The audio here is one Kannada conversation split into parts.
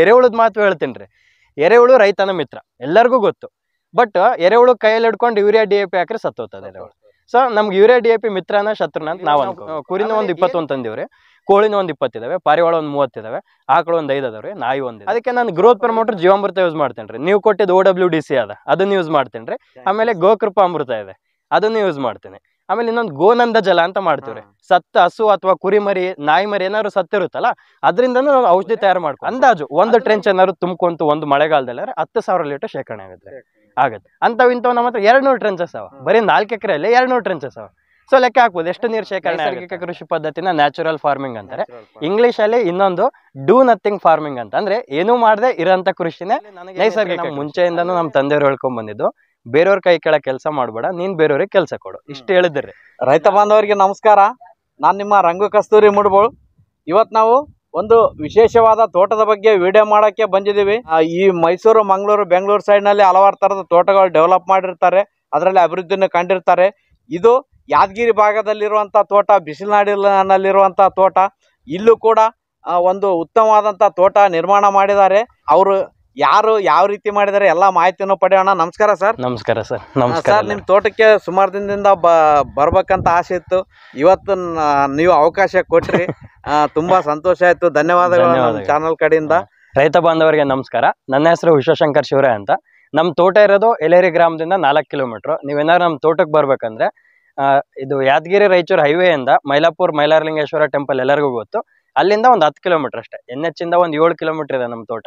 ಎರೆಹುಳದ ಮಾತು ಹೇಳ್ತೀನಿ ರೀ ಎರೆಹುಳು ರೈತನ ಮಿತ್ರ ಎಲ್ಲರಿಗೂ ಗೊತ್ತು ಬಟ್ ಎರೆಹುಳು ಕೈಯಲ್ಲಿ ಹಿಡ್ಕೊಂಡು ಯೂರಿಯಾ ಡಿ ಎ ಪಿ ಹಾಕ್ರೆ ಸತ್ತೋತದೆ ಎರೆಹುಳು ಸೊ ನಮ್ಗೆ ಯೂರಿಯಾ ಡಿ ಎ ಪಿ ಮಿತ್ರನ ಶತ್ರುನ ಅಂತ ನಾವು ಅನ್ಕೋ ಕುರಿನ ಒಂದು ಇಪ್ಪತ್ತೊಂದು ರೀ ಕೋಳಿನ ಒಂದು ಇಪ್ಪತ್ತಿದಾವೆ ಪಾರಿವಾಳ ಒಂದು ಮೂವತ್ತಿದಾವೆ ಆಕಳು ಒಂದು ಐದು ರೀ ನಾಯಿ ಒಂದು ಅದಕ್ಕೆ ನಾನು ಗ್ರೋತ್ ಪ್ರಮೋಟರ್ ಜೀವಾಮೃತ ಯೂಸ್ ಮಾಡ್ತೀನಿ ರೀ ನೀವು ಕೊಟ್ಟಿದ್ದು ಓ ಡಬ್ಲ್ಯೂ ಡಿ ಸಿ ಅದ ಅದನ್ನ ಯೂಸ್ ಮಾಡ್ತೀನಿ ರೀ ಆಮೇಲೆ ಗೋಕೃಪ ಅಮೃತ ಇದೆ ಅದನ್ನು ಯೂಸ್ ಮಾಡ್ತೀನಿ ಆಮೇಲೆ ಇನ್ನೊಂದು ಗೋನಂದ ಜಲ ಅಂತ ಮಾಡ್ತೀವ್ರಿ ಸತ್ತ ಹಸು ಅಥವಾ ಕುರಿಮರಿ ನಾಯಿ ಮರಿ ಏನಾದ್ರು ಸತ್ತಿರುತ್ತಲ್ಲ ಅದರಿಂದ ನಾವು ಔಷಧಿ ತಯಾರು ಮಾಡ್ಕೊ ಅಂದಾಜು ಒಂದು ಟ್ರೆಂಚ್ ಏನಾದ್ರು ತುಂಬ್ಕೊಂತು ಒಂದು ಮಳೆಗಾಲದಲ್ಲಿ ಹತ್ತು ಸಾವಿರ ಲೀಟರ್ ಶೇಖರಣೆ ಆಗುತ್ತೆ ಆಗುತ್ತೆ ಅಂತವ್ ಇಂಥವ್ ನಮ್ಮ ಹತ್ರ ಎರಡ್ ನೂರು ಟ್ರೆಂಚಸ್ ಅವ ಬರೀ ನಾಲ್ಕು ಎಕರೆಯಲ್ಲಿ ಎರಡ್ ನೂರು ಟ್ರೆಂಚಸ್ ಅವ ಸೊ ಲೆಕ್ಕ ಹಾಕ್ಬೋದು ಎಷ್ಟು ನೀರು ಶೇಖರಣೆ ಕೃಷಿ ಪದ್ಧತಿನ ನ್ಯಾಚುರಲ್ ಫಾರ್ಮಿಂಗ್ ಅಂತಾರೆ ಇಂಗ್ಲಿಷ್ ಅಲ್ಲಿ ಇನ್ನೊಂದು ಡೂ ನಥಿಂಗ್ ಫಾರ್ಮಿಂಗ್ ಅಂತ ಅಂದ್ರೆ ಏನು ಮಾಡದೆ ಇರೋಂತ ಕೃಷಿನೇ ನೈಸರ್ಗಿಕ ಮುಂಚೆಯಿಂದನೂ ನಮ್ಮ ತಂದೆಯವರು ಹೇಳ್ಕೊಂಡ್ ಬಂದಿದ್ದು ಬೇರೆಯವ್ರ ಕೈ ಕೆಳಗೆ ಕೆಲಸ ಮಾಡಬೇಡ ನೀನ್ ಬೇರೆಯವ್ರಿಗೆ ಕೆಲಸ ಕೊಡು ಇಷ್ಟು ಹೇಳಿದ್ರಿ ರೈತ ಬಾಂಧವರಿಗೆ ನಮಸ್ಕಾರ ನಾನು ನಿಮ್ಮ ರಂಗು ಕಸ್ತೂರಿ ಮುಡ್ಬೋಳು ಇವತ್ತು ನಾವು ಒಂದು ವಿಶೇಷವಾದ ತೋಟದ ಬಗ್ಗೆ ವಿಡಿಯೋ ಮಾಡೋಕ್ಕೆ ಬಂದಿದ್ದೀವಿ ಈ ಮೈಸೂರು ಮಂಗಳೂರು ಬೆಂಗಳೂರು ಸೈಡ್ನಲ್ಲಿ ಹಲವಾರು ಥರದ ತೋಟಗಳು ಡೆವಲಪ್ ಮಾಡಿರ್ತಾರೆ ಅದರಲ್ಲಿ ಅಭಿವೃದ್ಧಿಯನ್ನು ಕಂಡಿರ್ತಾರೆ ಇದು ಯಾದಗಿರಿ ಭಾಗದಲ್ಲಿರುವಂಥ ತೋಟ ಬಿಸಿಲುನಾಡಿನಲ್ಲಿರುವಂಥ ತೋಟ ಇಲ್ಲೂ ಕೂಡ ಒಂದು ಉತ್ತಮವಾದಂಥ ತೋಟ ನಿರ್ಮಾಣ ಮಾಡಿದ್ದಾರೆ ಅವರು ಯಾರು ಯಾವ ರೀತಿ ಮಾಡಿದರೆ ಎಲ್ಲಾ ಮಾಹಿತಿನೂ ಪಡೆಯೋಣ ನಮಸ್ಕಾರ ಸರ್ ನಮಸ್ಕಾರ ಸರ್ ನಮಸ್ಕಾರ ಸರ್ ನಿಮ್ಮ ತೋಟಕ್ಕೆ ಸುಮಾರು ದಿನದಿಂದ ಬರ್ಬೇಕಂತ ಆಸೆ ಇತ್ತು ಇವತ್ತು ನೀವು ಅವಕಾಶ ಕೊಟ್ರಿ ತುಂಬಾ ಸಂತೋಷ ಆಯ್ತು ಧನ್ಯವಾದಗಳು ಚಾನಲ್ ಕಡೆಯಿಂದ ರೈತ ಬಾಂಧವರಿಗೆ ನಮಸ್ಕಾರ ನನ್ನ ಹೆಸರು ವಿಶ್ವಶಂಕರ್ ಶಿವರೇ ಅಂತ ನಮ್ಮ ತೋಟ ಇರೋದು ಎಲೇರಿ ಗ್ರಾಮದಿಂದ ನಾಲ್ಕು ಕಿಲೋಮೀಟರ್ ನೀವೇನಾದ್ರೂ ನಮ್ಮ ತೋಟಕ್ಕೆ ಬರ್ಬೇಕಂದ್ರೆ ಇದು ಯಾದಗಿರಿ ರಾಯಚೂರು ಹೈವೇಯಿಂದ ಮೈಲಾಪುರ್ ಮೈಲಾರಲಿಂಗೇಶ್ವರ ಟೆಂಪಲ್ ಎಲ್ಲರಿಗೂ ಗೊತ್ತು ಅಲ್ಲಿಂದ ಒಂದು ಹತ್ತು ಕಿಲೋಮೀಟರ್ ಅಷ್ಟೇ ಎನ್ ಎಚ್ ಇಂದ ಒಂದು ಏಳು ಕಿಲೋಮೀಟರ್ ಇದೆ ನಮ್ಮ ತೋಟ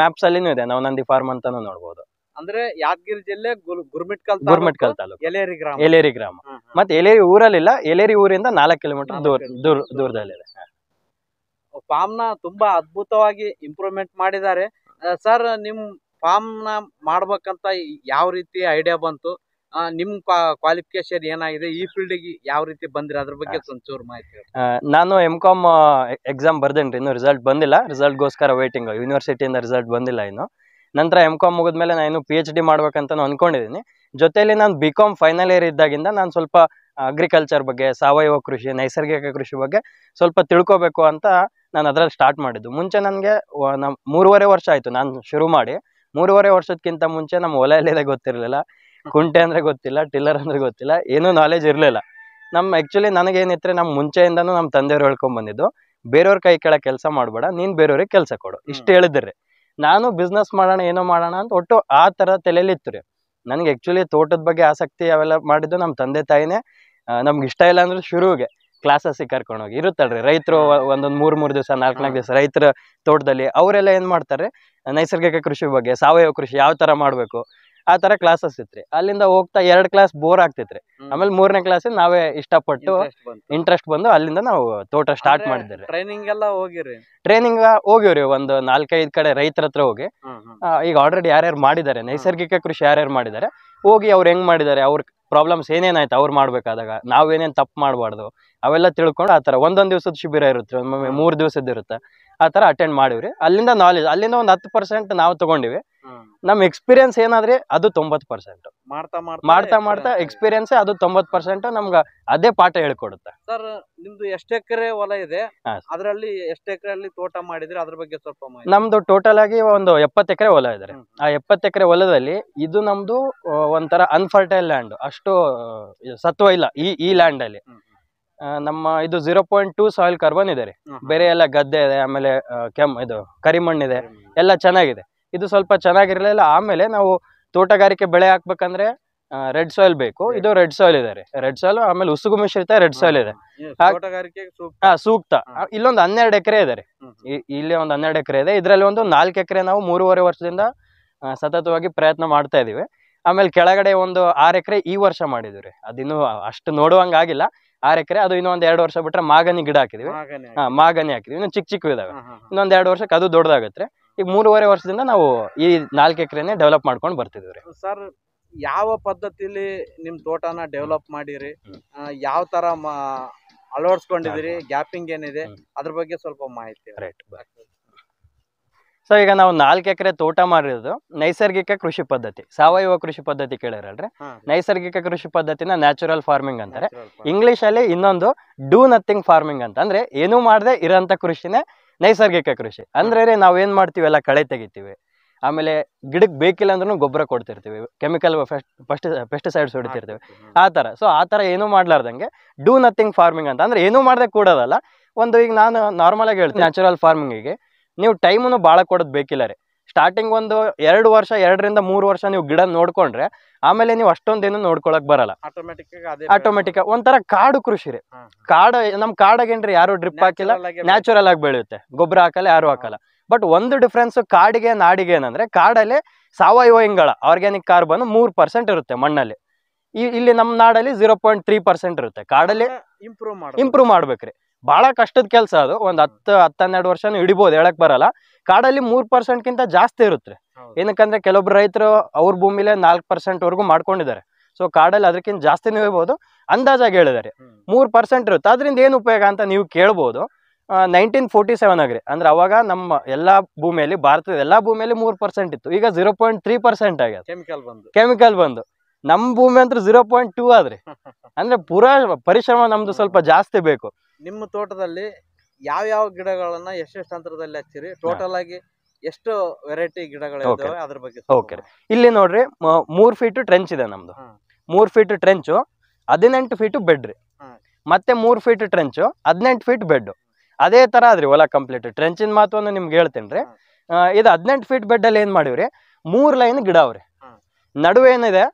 ಮ್ಯಾಪ್ಸ್ ಅಲ್ಲಿನೂ ಇದೆ ನಂದಿ ಫಾರ್ಮ್ ಅಂತಾನು ನೋಡಬಹುದು ಅಂದ್ರೆ ಯಾದಗಿರಿ ಜಿಲ್ಲೆ ಗುರ್ಮಿಟ್ಕಲ್ ಗುರ್ಮಿಟ್ಕಲ್ ತಾಲೂಕು ಎಲೇರಿ ಗ್ರಾಮ ಎಲೇರಿ ಗ್ರಾಮ ಮತ್ತೆ ಎಲೇರಿ ಊರಲ್ಲಿಲ್ಲ ಎಲೇರಿ ಊರಿಂದ ನಾಲ್ಕು ಕಿಲೋಮೀಟರ್ ದೂರ ದೂರದಲ್ಲಿದೆ ಫಾರ್ಮ್ ನ ತುಂಬಾ ಅದ್ಭುತವಾಗಿ ಇಂಪ್ರೂವ್ಮೆಂಟ್ ಮಾಡಿದ್ದಾರೆ ಸರ್ ನಿಮ್ ಫಾರ್ಮ್ ನ ಮಾಡ್ಬೇಕಂತ ಯಾವ ರೀತಿ ಐಡಿಯಾ ಬಂತು ನಿಮ್ಮ ಕ್ವಾಲಿಫಿಕೇಶನ್ ಏನಾಗಿದೆ ಈ ಫೀಲ್ಡಿಗೆ ಯಾವ ರೀತಿ ಬಂದಿರ ಅದ್ರ ಬಗ್ಗೆ ಒಂಚೂರು ಮಾಹಿತಿ ನಾನು ಎಮ್ ಕಾಮ್ ಎಕ್ಸಾಮ್ ಬರ್ದೇನ್ರಿ ಇನ್ನು ರಿಸಲ್ಟ್ ಬಂದಿಲ್ಲ ರಿಸಲ್ಟ್ಗೋಸ್ಕರ ವೇಟಿಂಗ್ ಯೂನಿವರ್ಸಿಟಿಯಿಂದ ರಿಸಲ್ಟ್ ಬಂದಿಲ್ಲ ಇನ್ನು ನಂತರ ಎಮ್ ಕಾಮ್ ಮುಗಿದ್ಮೇಲೆ ನಾನು ಪಿ ಎಚ್ ಡಿ ಮಾಡ್ಬೇಕಂತ ಅನ್ಕೊಂಡಿದ್ದೀನಿ ಜೊತೆಯಲ್ಲಿ ನಾನು ಬಿ ಕಾಮ್ ಫೈನಲ್ ಇಯರ್ ಇದ್ದಾಗಿಂದ ನಾನು ಸ್ವಲ್ಪ ಅಗ್ರಿಕಲ್ಚರ್ ಬಗ್ಗೆ ಸಾವಯವ ಕೃಷಿ ನೈಸರ್ಗಿಕ ಕೃಷಿ ಬಗ್ಗೆ ಸ್ವಲ್ಪ ತಿಳ್ಕೊಬೇಕು ಅಂತ ನಾನು ಅದರಲ್ಲಿ ಸ್ಟಾರ್ಟ್ ಮಾಡಿದ್ದು ಮುಂಚೆ ನನಗೆ ನಮ್ಮ ಮೂರುವರೆ ವರ್ಷ ಆಯಿತು ನಾನು ಶುರು ಮಾಡಿ ಮೂರುವರೆ ವರ್ಷಕ್ಕಿಂತ ಮುಂಚೆ ನಮ್ಮ ಒಲೆಯಲ್ಲೇ ಗೊತ್ತಿರಲಿಲ್ಲ ಕುಂಟೆ ಅಂದ್ರೆ ಗೊತ್ತಿಲ್ಲ ಟಿಲ್ಲರ್ ಅಂದ್ರೆ ಗೊತ್ತಿಲ್ಲ ಏನೂ ನಾಲೆಜ್ ಇರಲಿಲ್ಲ ನಮ್ಮ ಆ್ಯಕ್ಚುಲಿ ನನಗೇನಿತ್ತು ನಮ್ಮ ಮುಂಚೆಯಿಂದನೂ ನಮ್ಮ ತಂದೆಯವ್ರು ಹೇಳ್ಕೊಂಡ್ ಬಂದಿದ್ದು ಬೇರೆಯವ್ರ ಕೈ ಕೆಳ ಕೆಲಸ ಮಾಡಬೇಡ ನೀನು ಬೇರೆಯವ್ರಿಗೆ ಕೆಲಸ ಕೊಡು ಇಷ್ಟು ಹೇಳಿದ್ರೆ ನಾನು ಬಿಸ್ನೆಸ್ ಮಾಡೋಣ ಏನೋ ಮಾಡೋಣ ಅಂತ ಒಟ್ಟು ಆ ಥರ ಇತ್ತು ರೀ ನನಗೆ ಆ್ಯಕ್ಚುಲಿ ತೋಟದ ಬಗ್ಗೆ ಆಸಕ್ತಿ ಅವೆಲ್ಲ ಮಾಡಿದ್ದು ನಮ್ಮ ತಂದೆ ತಾಯಿನೇ ನಮ್ಗೆ ಇಷ್ಟ ಇಲ್ಲ ಅಂದ್ರೆ ಶುರುವಿಗೆ ಕ್ಲಾಸಸ್ಸಿಗೆ ಕರ್ಕೊಂಡು ಹೋಗಿ ಇರುತ್ತಲ್ರಿ ರೈತರು ಒಂದೊಂದು ಮೂರು ಮೂರು ದಿವಸ ನಾಲ್ಕು ನಾಲ್ಕು ದಿವಸ ರೈತರ ತೋಟದಲ್ಲಿ ಅವರೆಲ್ಲ ಏನು ಮಾಡ್ತಾರೆ ನೈಸರ್ಗಿಕ ಕೃಷಿ ಬಗ್ಗೆ ಸಾವಯವ ಕೃಷಿ ಯಾವ ಥರ ಮಾಡಬೇಕು ಆ ತರ ಕ್ಲಾಸಸ್ ಇತ್ರಿ ಅಲ್ಲಿಂದ ಹೋಗ್ತಾ ಎರಡ್ ಕ್ಲಾಸ್ ಬೋರ್ ಆಗ್ತಿತ್ರಿ ಆಮೇಲೆ ಮೂರನೇ ಕ್ಲಾಸ್ ನಾವೇ ಇಷ್ಟಪಟ್ಟು ಇಂಟ್ರೆಸ್ಟ್ ಬಂದು ಅಲ್ಲಿಂದ ನಾವು ತೋಟ ಸ್ಟಾರ್ಟ್ ಮಾಡಿದ್ರಿ ಟ್ರೈನಿಂಗ್ ಎಲ್ಲ ಹೋಗಿರಿ ಟ್ರೈನಿಂಗ್ ಹೋಗಿವ್ರಿ ಒಂದು ನಾಲ್ಕೈದು ಕಡೆ ರೈತರ ಹತ್ರ ಹೋಗಿ ಈಗ ಆಲ್ರೆಡಿ ಯಾರ್ಯಾರು ಮಾಡಿದ್ದಾರೆ ನೈಸರ್ಗಿಕ ಕೃಷಿ ಯಾರ್ಯಾರು ಮಾಡಿದ್ದಾರೆ ಹೋಗಿ ಅವ್ರು ಹೆಂಗ್ ಮಾಡಿದ್ದಾರೆ ಅವ್ರ ಪ್ರಾಬ್ಲಮ್ಸ್ ಏನೇನಾಯ್ತು ಅವ್ರು ಮಾಡ್ಬೇಕಾದಾಗ ನಾವೇನೇನು ತಪ್ಪು ಮಾಡಬಾರ್ದು ಅವೆಲ್ಲ ತಿಳ್ಕೊಂಡು ಆ ಥರ ಒಂದೊಂದು ದಿವಸದ ಶಿಬಿರ ಇರುತ್ತೆ ಒಮ್ಮೊಮ್ಮೆ ಮೂರು ದಿವಸದ್ ಇರುತ್ತೆ ಆ ಥರ ಅಟೆಂಡ್ ಮಾಡಿವ್ರಿ ಅಲ್ಲಿಂದ ನಾಲೆಜ್ ಅಲ್ಲಿಂದ ಒಂದು ಹತ್ತು ಪರ್ಸೆಂಟ್ ನಾವು ತಗೊಂಡಿವಿ ನಮ್ ಎಕ್ಸ್ಪೀರಿಯನ್ಸ್ ಏನಾದ್ರೆ ಅದು ತೊಂಬತ್ ಪರ್ಸೆಂಟ್ ಮಾಡ್ತಾ ಮಾಡ್ತಾ ಎಕ್ಸ್ಪೀರಿಯನ್ಸ್ ಅದು ತೊಂಬತ್ ಪರ್ಸೆಂಟ್ ನಮ್ಗ ಅದೇ ಪಾಠ ಹೇಳ್ಕೊಡುತ್ತೆ ಸರ್ ನಿಮ್ದು ಎಷ್ಟ್ ಎಕರೆ ಹೊಲ ಇದೆ ಅದರಲ್ಲಿ ಎಷ್ಟ್ ಎಕರೆ ತೋಟ ಮಾಡಿದ್ರೆ ಅದ್ರ ಬಗ್ಗೆ ಸ್ವಲ್ಪ ನಮ್ದು ಟೋಟಲ್ ಆಗಿ ಒಂದು ಎಪ್ಪತ್ ಎಕರೆ ಹೊಲ ಇದೆ ಆ ಎಪ್ಪತ್ ಎಕರೆ ಹೊಲದಲ್ಲಿ ಇದು ನಮ್ದು ಒಂಥರ ಅನ್ಫರ್ಟೈಲ್ ಲ್ಯಾಂಡ್ ಅಷ್ಟು ಸತ್ವ ಇಲ್ಲ ಈ ಈ ಲ್ಯಾಂಡ್ ಅಲ್ಲಿ ನಮ್ಮ ಇದು zero point two soil carbon ಇದೆ ರೀ ಬೇರೆ ಎಲ್ಲ ಗದ್ದೆ ಇದೆ ಆಮೇಲೆ ಕೆಮ್ ಇದು ಕರಿಮಣ್ಣಿದೆ ಎಲ್ಲ ಚೆನ್ನಾಗಿದೆ ಇದು ಸ್ವಲ್ಪ ಚೆನ್ನಾಗಿರಲಿಲ್ಲ ಆಮೇಲೆ ನಾವು ತೋಟಗಾರಿಕೆ ಬೆಳೆ ಹಾಕ್ಬೇಕಂದ್ರೆ ರೆಡ್ ಸಾಯಿಲ್ ಬೇಕು ಇದು ರೆಡ್ ಸಾಯಿಲ್ ಇದೆ ರೆಡ್ ಸಾಯಿಲ್ ಆಮೇಲೆ ಉಸುಗು ಮಿಶ್ರಿತ ರೆಡ್ ಸಾಯಿಲ್ ಇದೆ ಸೂಕ್ತ ಇಲ್ಲೊಂದು ಹನ್ನೆರಡು ಎಕರೆ ಇದೆ ಇಲ್ಲಿ ಒಂದು ಹನ್ನೆರಡು ಎಕರೆ ಇದೆ ಇದರಲ್ಲಿ ಒಂದು ನಾಲ್ಕು ಎಕರೆ ನಾವು ಮೂರುವರೆ ವರ್ಷದಿಂದ ಸತತವಾಗಿ ಪ್ರಯತ್ನ ಮಾಡ್ತಾ ಇದೀವಿ ಆಮೇಲೆ ಕೆಳಗಡೆ ಒಂದು ಆರ್ ಎಕರೆ ಈ ವರ್ಷ ಮಾಡಿದ್ವಿ ಅದಿನ್ನು ಅಷ್ಟು ನೋಡುವಂಗ ಆಗಿಲ್ಲ ಆರ್ ಎಕರೆ ಅದು ಇನ್ನೊಂದ್ ಎರಡು ವರ್ಷ ಬಿಟ್ರೆ ಮಾಗನಿ ಗಿಡ ಹಾಕಿದೀವಿ ಹಾ ಮಾಗನಿ ಹಾಕಿದೀವಿ ಇನ್ನು ಚಿಕ್ಕ ಚಿಕ್ಕ ಇದಾವೆ ಇನ್ನೊಂದ್ ಎರಡು ವರ್ಷಕ್ಕೆ ಅದು ದೊಡ್ಡದಾಗತ್ತೆ ಈಗ ಮೂರುವರೆ ವರ್ಷದಿಂದ ನಾವು ಈ ನಾಲ್ಕು ಎಕರೆನೇ ಡೆವಲಪ್ ಮಾಡ್ಕೊಂಡು ಬರ್ತಿದ್ವಿ ರೀ ಸರ್ ಯಾವ ಪದ್ಧತಿಲಿ ನಿಮ್ ತೋಟನ ಡೆವಲಪ್ ಮಾಡಿರಿ ಯಾವ ತರ ಅಳವಡಿಸ್ಕೊಂಡಿದಿರಿ ಗ್ಯಾಪಿಂಗ್ ಏನಿದೆ ಅದ್ರ ಬಗ್ಗೆ ಸ್ವಲ್ಪ ಮಾಹಿತಿ ರೈಟ್ ಸೊ ಈಗ ನಾವು ನಾಲ್ಕು ಎಕರೆ ತೋಟ ಮಾಡಿರೋದು ನೈಸರ್ಗಿಕ ಕೃಷಿ ಪದ್ಧತಿ ಸಾವಯವ ಕೃಷಿ ಪದ್ಧತಿ ಕೇಳಿರಲ್ರಿ ನೈಸರ್ಗಿಕ ಕೃಷಿ ಪದ್ಧತಿನ ನ್ಯಾಚುರಲ್ ಫಾರ್ಮಿಂಗ್ ಅಂತಾರೆ ಇಂಗ್ಲಿಷ್ ಅಲ್ಲಿ ಇನ್ನೊಂದು ಡೂ ನಥಿಂಗ್ ಫಾರ್ಮಿಂಗ್ ಅಂತ ಅಂದ್ರೆ ಏನು ಮಾಡದೆ ಇರೋಂಥ ಕೃಷಿನೇ ನೈಸರ್ಗಿಕ ಕೃಷಿ ಅಂದ್ರೆ ನಾವೇನು ಮಾಡ್ತೀವಿ ಎಲ್ಲ ಕಳೆ ತೆಗಿತೀವಿ ಆಮೇಲೆ ಗಿಡಕ್ಕೆ ಬೇಕಿಲ್ಲ ಅಂದ್ರೂ ಗೊಬ್ಬರ ಕೊಡ್ತಿರ್ತೀವಿ ಕೆಮಿಕಲ್ ಫಸ್ಟ್ ಪೆಸ್ಟಿಸೈಡ್ಸ್ ಹೊಡಿತಿರ್ತೀವಿ ಆ ಥರ ಸೊ ಆ ಥರ ಏನೂ ಮಾಡ್ಲಾರ್ದಂಗೆ ಡೂ ನಥಿಂಗ್ ಫಾರ್ಮಿಂಗ್ ಅಂತ ಅಂದ್ರೆ ಏನೂ ಮಾಡದೆ ಕೂಡೋದಲ್ಲ ಒಂದು ಈಗ ನಾನು ಆಗಿ ಹೇಳ್ತೀನಿ ನ್ಯಾಚುರಲ್ ಫಾರ್ಮಿಂಗಿಗೆ ನೀವು ಟೈಮನ್ನು ಭಾಳ ಕೊಡೋದು ಬೇಕಿಲ್ಲ ರೀ ಸ್ಟಾರ್ಟಿಂಗ್ ಒಂದು ಎರಡು ವರ್ಷ ಎರಡರಿಂದ ಮೂರು ವರ್ಷ ನೀವು ಗಿಡ ನೋಡ್ಕೊಂಡ್ರೆ ಆಮೇಲೆ ನೀವು ಅಷ್ಟೊಂದೇನು ನೋಡ್ಕೊಳಕ್ ಬರಲ್ಲ ಆಟೋಮೆಟಿಕ್ ಒಂಥರ ಕಾಡು ಕೃಷಿ ರೀ ಕಾಡ ನಮ್ ಕಾಡಾಗೇನ್ರಿ ಯಾರು ಡ್ರಿಪ್ ಹಾಕಿಲ್ಲ ನ್ಯಾಚುರಲ್ ಆಗಿ ಬೆಳೆಯುತ್ತೆ ಗೊಬ್ಬರ ಹಾಕಲ್ಲ ಯಾರು ಹಾಕಲ್ಲ ಬಟ್ ಒಂದು ಡಿಫ್ರೆನ್ಸ್ ಕಾಡಿಗೆ ನಾಡಿಗೆ ಏನಂದ್ರೆ ಕಾಡಲ್ಲಿ ಸಾವಯವ ಇಂಗಳ ಆರ್ಗ್ಯಾನಿಕ್ ಕಾರ್ಬನ್ ಮೂರ್ ಪರ್ಸೆಂಟ್ ಇರುತ್ತೆ ಮಣ್ಣಲ್ಲಿ ಇಲ್ಲಿ ನಮ್ಮ ನಾಡಲ್ಲಿ ಜೀರೋ ಪಾಯಿಂಟ್ ತ್ರೀ ಪರ್ಸೆಂಟ್ ಇರುತ್ತೆ ಕಾಡಲ್ಲಿ ಇಂಪ್ರೂವ್ ಇಂಪ್ರೂವ್ ಮಾಡ್ಬೇಕ್ರಿ ಬಹಳ ಕಷ್ಟದ ಕೆಲಸ ಅದು ಒಂದ್ ಹತ್ತು ಹನ್ನೆರಡು ವರ್ಷನೂ ಹಿಡಿಬಹುದು ಹೇಳಕ್ ಬರಲ್ಲ ಕಾಡಲ್ಲಿ ಮೂರ್ ಪರ್ಸೆಂಟ್ ಜಾಸ್ತಿ ಇರುತ್ತೆ ಏನಕ್ಕಂದ್ರೆ ಕೆಲವೊಬ್ರು ರೈತರು ಅವ್ರ ಭೂಮಿಲೇ ನಾಲ್ಕು ಪರ್ಸೆಂಟ್ ವರೆಗೂ ಮಾಡ್ಕೊಂಡಿದ್ದಾರೆ ಸೊ ಕಾಡಲ್ಲಿ ಅದಕ್ಕಿಂತ ಜಾಸ್ತಿನೂ ಇರ್ಬೋದು ಅಂದಾಜಾಗಿ ಹೇಳಿದ್ದಾರೆ ಮೂರು ಪರ್ಸೆಂಟ್ ಇರುತ್ತೆ ಅದರಿಂದ ಏನು ಉಪಯೋಗ ಅಂತ ನೀವು ಕೇಳ್ಬೋದು ನೈನ್ಟೀನ್ ಫೋರ್ಟಿ ಸೆವೆನ್ ಆಗ್ರಿ ಅಂದ್ರೆ ಅವಾಗ ನಮ್ಮ ಎಲ್ಲಾ ಭೂಮಿಯಲ್ಲಿ ಭಾರತದ ಎಲ್ಲಾ ಭೂಮಿಯಲ್ಲಿ ಮೂರು ಪರ್ಸೆಂಟ್ ಇತ್ತು ಈಗ ಜೀರೋ ಪಾಯಿಂಟ್ ತ್ರೀ ಪರ್ಸೆಂಟ್ ಆಗಿದೆ ಕೆಮಿಕಲ್ ಬಂದು ಕೆಮಿಕಲ್ ಬಂದು ನಮ್ ಭೂಮಿ ಅಂದ್ರೆ ಜೀರೋ ಪಾಯಿಂಟ್ ಟೂ ಆದ್ರಿ ಅಂದ್ರೆ ಪುರಾ ಪರಿಶ್ರಮ ನಮ್ದು ಸ್ವಲ್ಪ ಜಾಸ್ತಿ ಬೇಕು ನಿಮ್ಮ ತೋಟದಲ್ಲಿ ಯಾವ ಯಾವ ಗಿಡಗಳನ್ನ ಎಷ್ಟೆಷ್ಟು ಅಂತರದಲ್ಲಿ ಹಚ್ಚಿರಿ ಟೋಟಲ್ ಆಗಿ ಎಷ್ಟು ವೆರೈಟಿ ಗಿಡಗಳಿದ್ದಾವೆ ಅದ್ರ ಬಗ್ಗೆ ಓಕೆ ಇಲ್ಲಿ ನೋಡ್ರಿ ಮೂರ್ ಫೀಟ್ ಟ್ರೆಂಚ್ ಇದೆ ನಮ್ದು ಮೂರ್ ಫೀಟ್ ಟ್ರೆಂಚು ಹದಿನೆಂಟು ಫೀಟ್ ಬೆಡ್ ರೀ ಮತ್ತೆ ಮೂರ್ ಫೀಟ್ ಟ್ರೆಂಚು ಹದಿನೆಂಟು ಫೀಟ್ ಬೆಡ್ ಅದೇ ತರ ಆದ್ರಿ ಹೊಲ ಕಂಪ್ಲೀಟ್ ಟ್ರೆಂಚಿನ ಮಾತು ನಿಮ್ಗೆ ಹೇಳ್ತೇನೆ ರೀ ಇದು ಹದಿನೆಂಟು ಫೀಟ್ ಬೆಡ್ ಅಲ್ಲಿ ಏನ್ ಮಾಡಿವ್ರಿ ಮೂರ್ ಲೈನ್ ಗಿಡ ಅವ್ರಿ ನಡುವೆ ಏನಿದೆ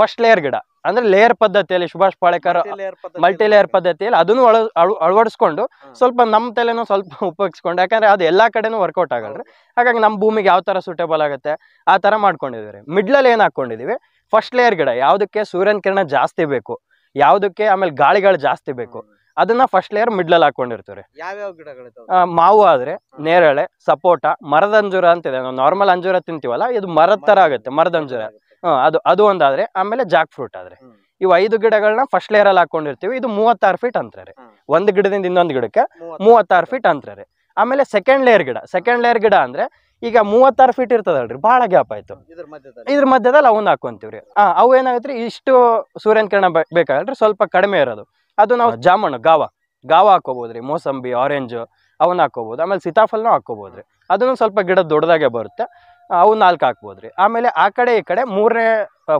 ಫಸ್ಟ್ ಲೇಯರ್ ಗಿಡ ಅಂದ್ರೆ ಲೇಯರ್ ಪದ್ಧತಿಯಲ್ಲಿ ಸುಭಾಷ್ ಪಾಳೇಕರ್ ಮಲ್ಟಿ ಲೇಯರ್ ಪದ್ಧತಿಯಲ್ಲಿ ಅದನ್ನು ಅಳವಡಿಸ್ಕೊಂಡು ಸ್ವಲ್ಪ ನಮ್ಮ ತಲೆನೂ ಸ್ವಲ್ಪ ಉಪಯೋಗಿಸ್ಕೊಂಡು ಯಾಕಂದ್ರೆ ಅದು ಎಲ್ಲಾ ಕಡೆನೂ ವರ್ಕೌಟ್ ಆಗಲ್ರಿ ಹಾಗಾಗಿ ನಮ್ಮ ಭೂಮಿಗೆ ಯಾವ ತರ ಸೂಟೇಬಲ್ ಆಗುತ್ತೆ ಆ ತರ ಮಾಡ್ಕೊಂಡಿದೀವಿ ಮಿಡ್ಲಲ್ಲಿ ಏನ್ ಹಾಕೊಂಡಿದೀವಿ ಫಸ್ಟ್ ಲೇಯರ್ ಗಿಡ ಯಾವ್ದಕ್ಕೆ ಸೂರ್ಯನ ಕಿರಣ ಜಾಸ್ತಿ ಬೇಕು ಯಾವ್ದಕ್ಕೆ ಆಮೇಲೆ ಗಾಳಿಗಳು ಜಾಸ್ತಿ ಬೇಕು ಅದನ್ನ ಫಸ್ಟ್ ಲೇಯರ್ ಮಿಡ್ಲಲ್ಲಿ ಹಾಕೊಂಡಿರ್ತೀವಿ ಯಾವ್ಯಾವ ಮಾವು ಆದ್ರೆ ನೇರಳೆ ಸಪೋಟ ಮರದ ಅಂಜೂರ ಅಂತಿದೆ ನಾವು ನಾರ್ಮಲ್ ಅಂಜೂರ ತಿಂತೀವಲ್ಲ ಇದು ಮರದ ತರ ಆಗುತ್ತೆ ಮರದ ಅಂಜೂರ ಅದು ಅದು ಒಂದಾದ್ರೆ ಆಮೇಲೆ ಜಾಕ್ ಫ್ರೂಟ್ ಆದ್ರೆ ಇವು ಐದು ಗಿಡಗಳನ್ನ ಫಸ್ಟ್ ಲೇಯರ್ ಅಲ್ಲಿ ಹಾಕೊಂಡಿರ್ತೀವಿ ಇದು ಮೂವತ್ತಾರು ಫೀಟ್ ಅಂತರ ಒಂದು ಗಿಡದಿಂದ ಇನ್ನೊಂದು ಗಿಡಕ್ಕೆ ಮೂವತ್ತಾರು ಫೀಟ್ ಅಂತರ ಆಮೇಲೆ ಸೆಕೆಂಡ್ ಲೇಯರ್ ಗಿಡ ಸೆಕೆಂಡ್ ಲೇಯರ್ ಗಿಡ ಅಂದ್ರೆ ಈಗ ಮೂವತ್ತಾರು ಫೀಟ್ ಇರ್ತದಲ್ರಿ ಬಹಳ ಗ್ಯಾಪ್ ಆಯ್ತು ಇದ್ರ ಮಧ್ಯದಲ್ಲಿ ಅವನ್ನ ಹಾಕೊಂತೀವ್ರಿ ಹಾ ಅವು ಏನಾಗುತ್ತೆ ಇಷ್ಟು ಸೂರ್ಯನ ಕಿರಣ ಬೇಕಾಗಲ್ರಿ ಸ್ವಲ್ಪ ಕಡಿಮೆ ಇರೋದು ಅದು ನಾವು ಜಾಮಣ್ಣು ಗಾವ ಗಾವ ಹಾಕೋಬಹುದ್ರಿ ಮೋಸಂಬಿ ಆರೆಂಜ್ ಅವನ್ನ ಹಾಕೋಬಹುದು ಆಮೇಲೆ ಸೀತಾಫಲ್ನ ಹಾಕೋಬಹುದ್ರಿ ಅದನ್ನು ಸ್ವಲ್ಪ ಗಿಡ ದೊಡ್ಡದಾಗೆ ಬರುತ್ತೆ ಅವು ನಾಲ್ಕು ಹಾಕ್ಬೋದು ರೀ ಆಮೇಲೆ ಆ ಕಡೆ ಈ ಕಡೆ ಮೂರನೇ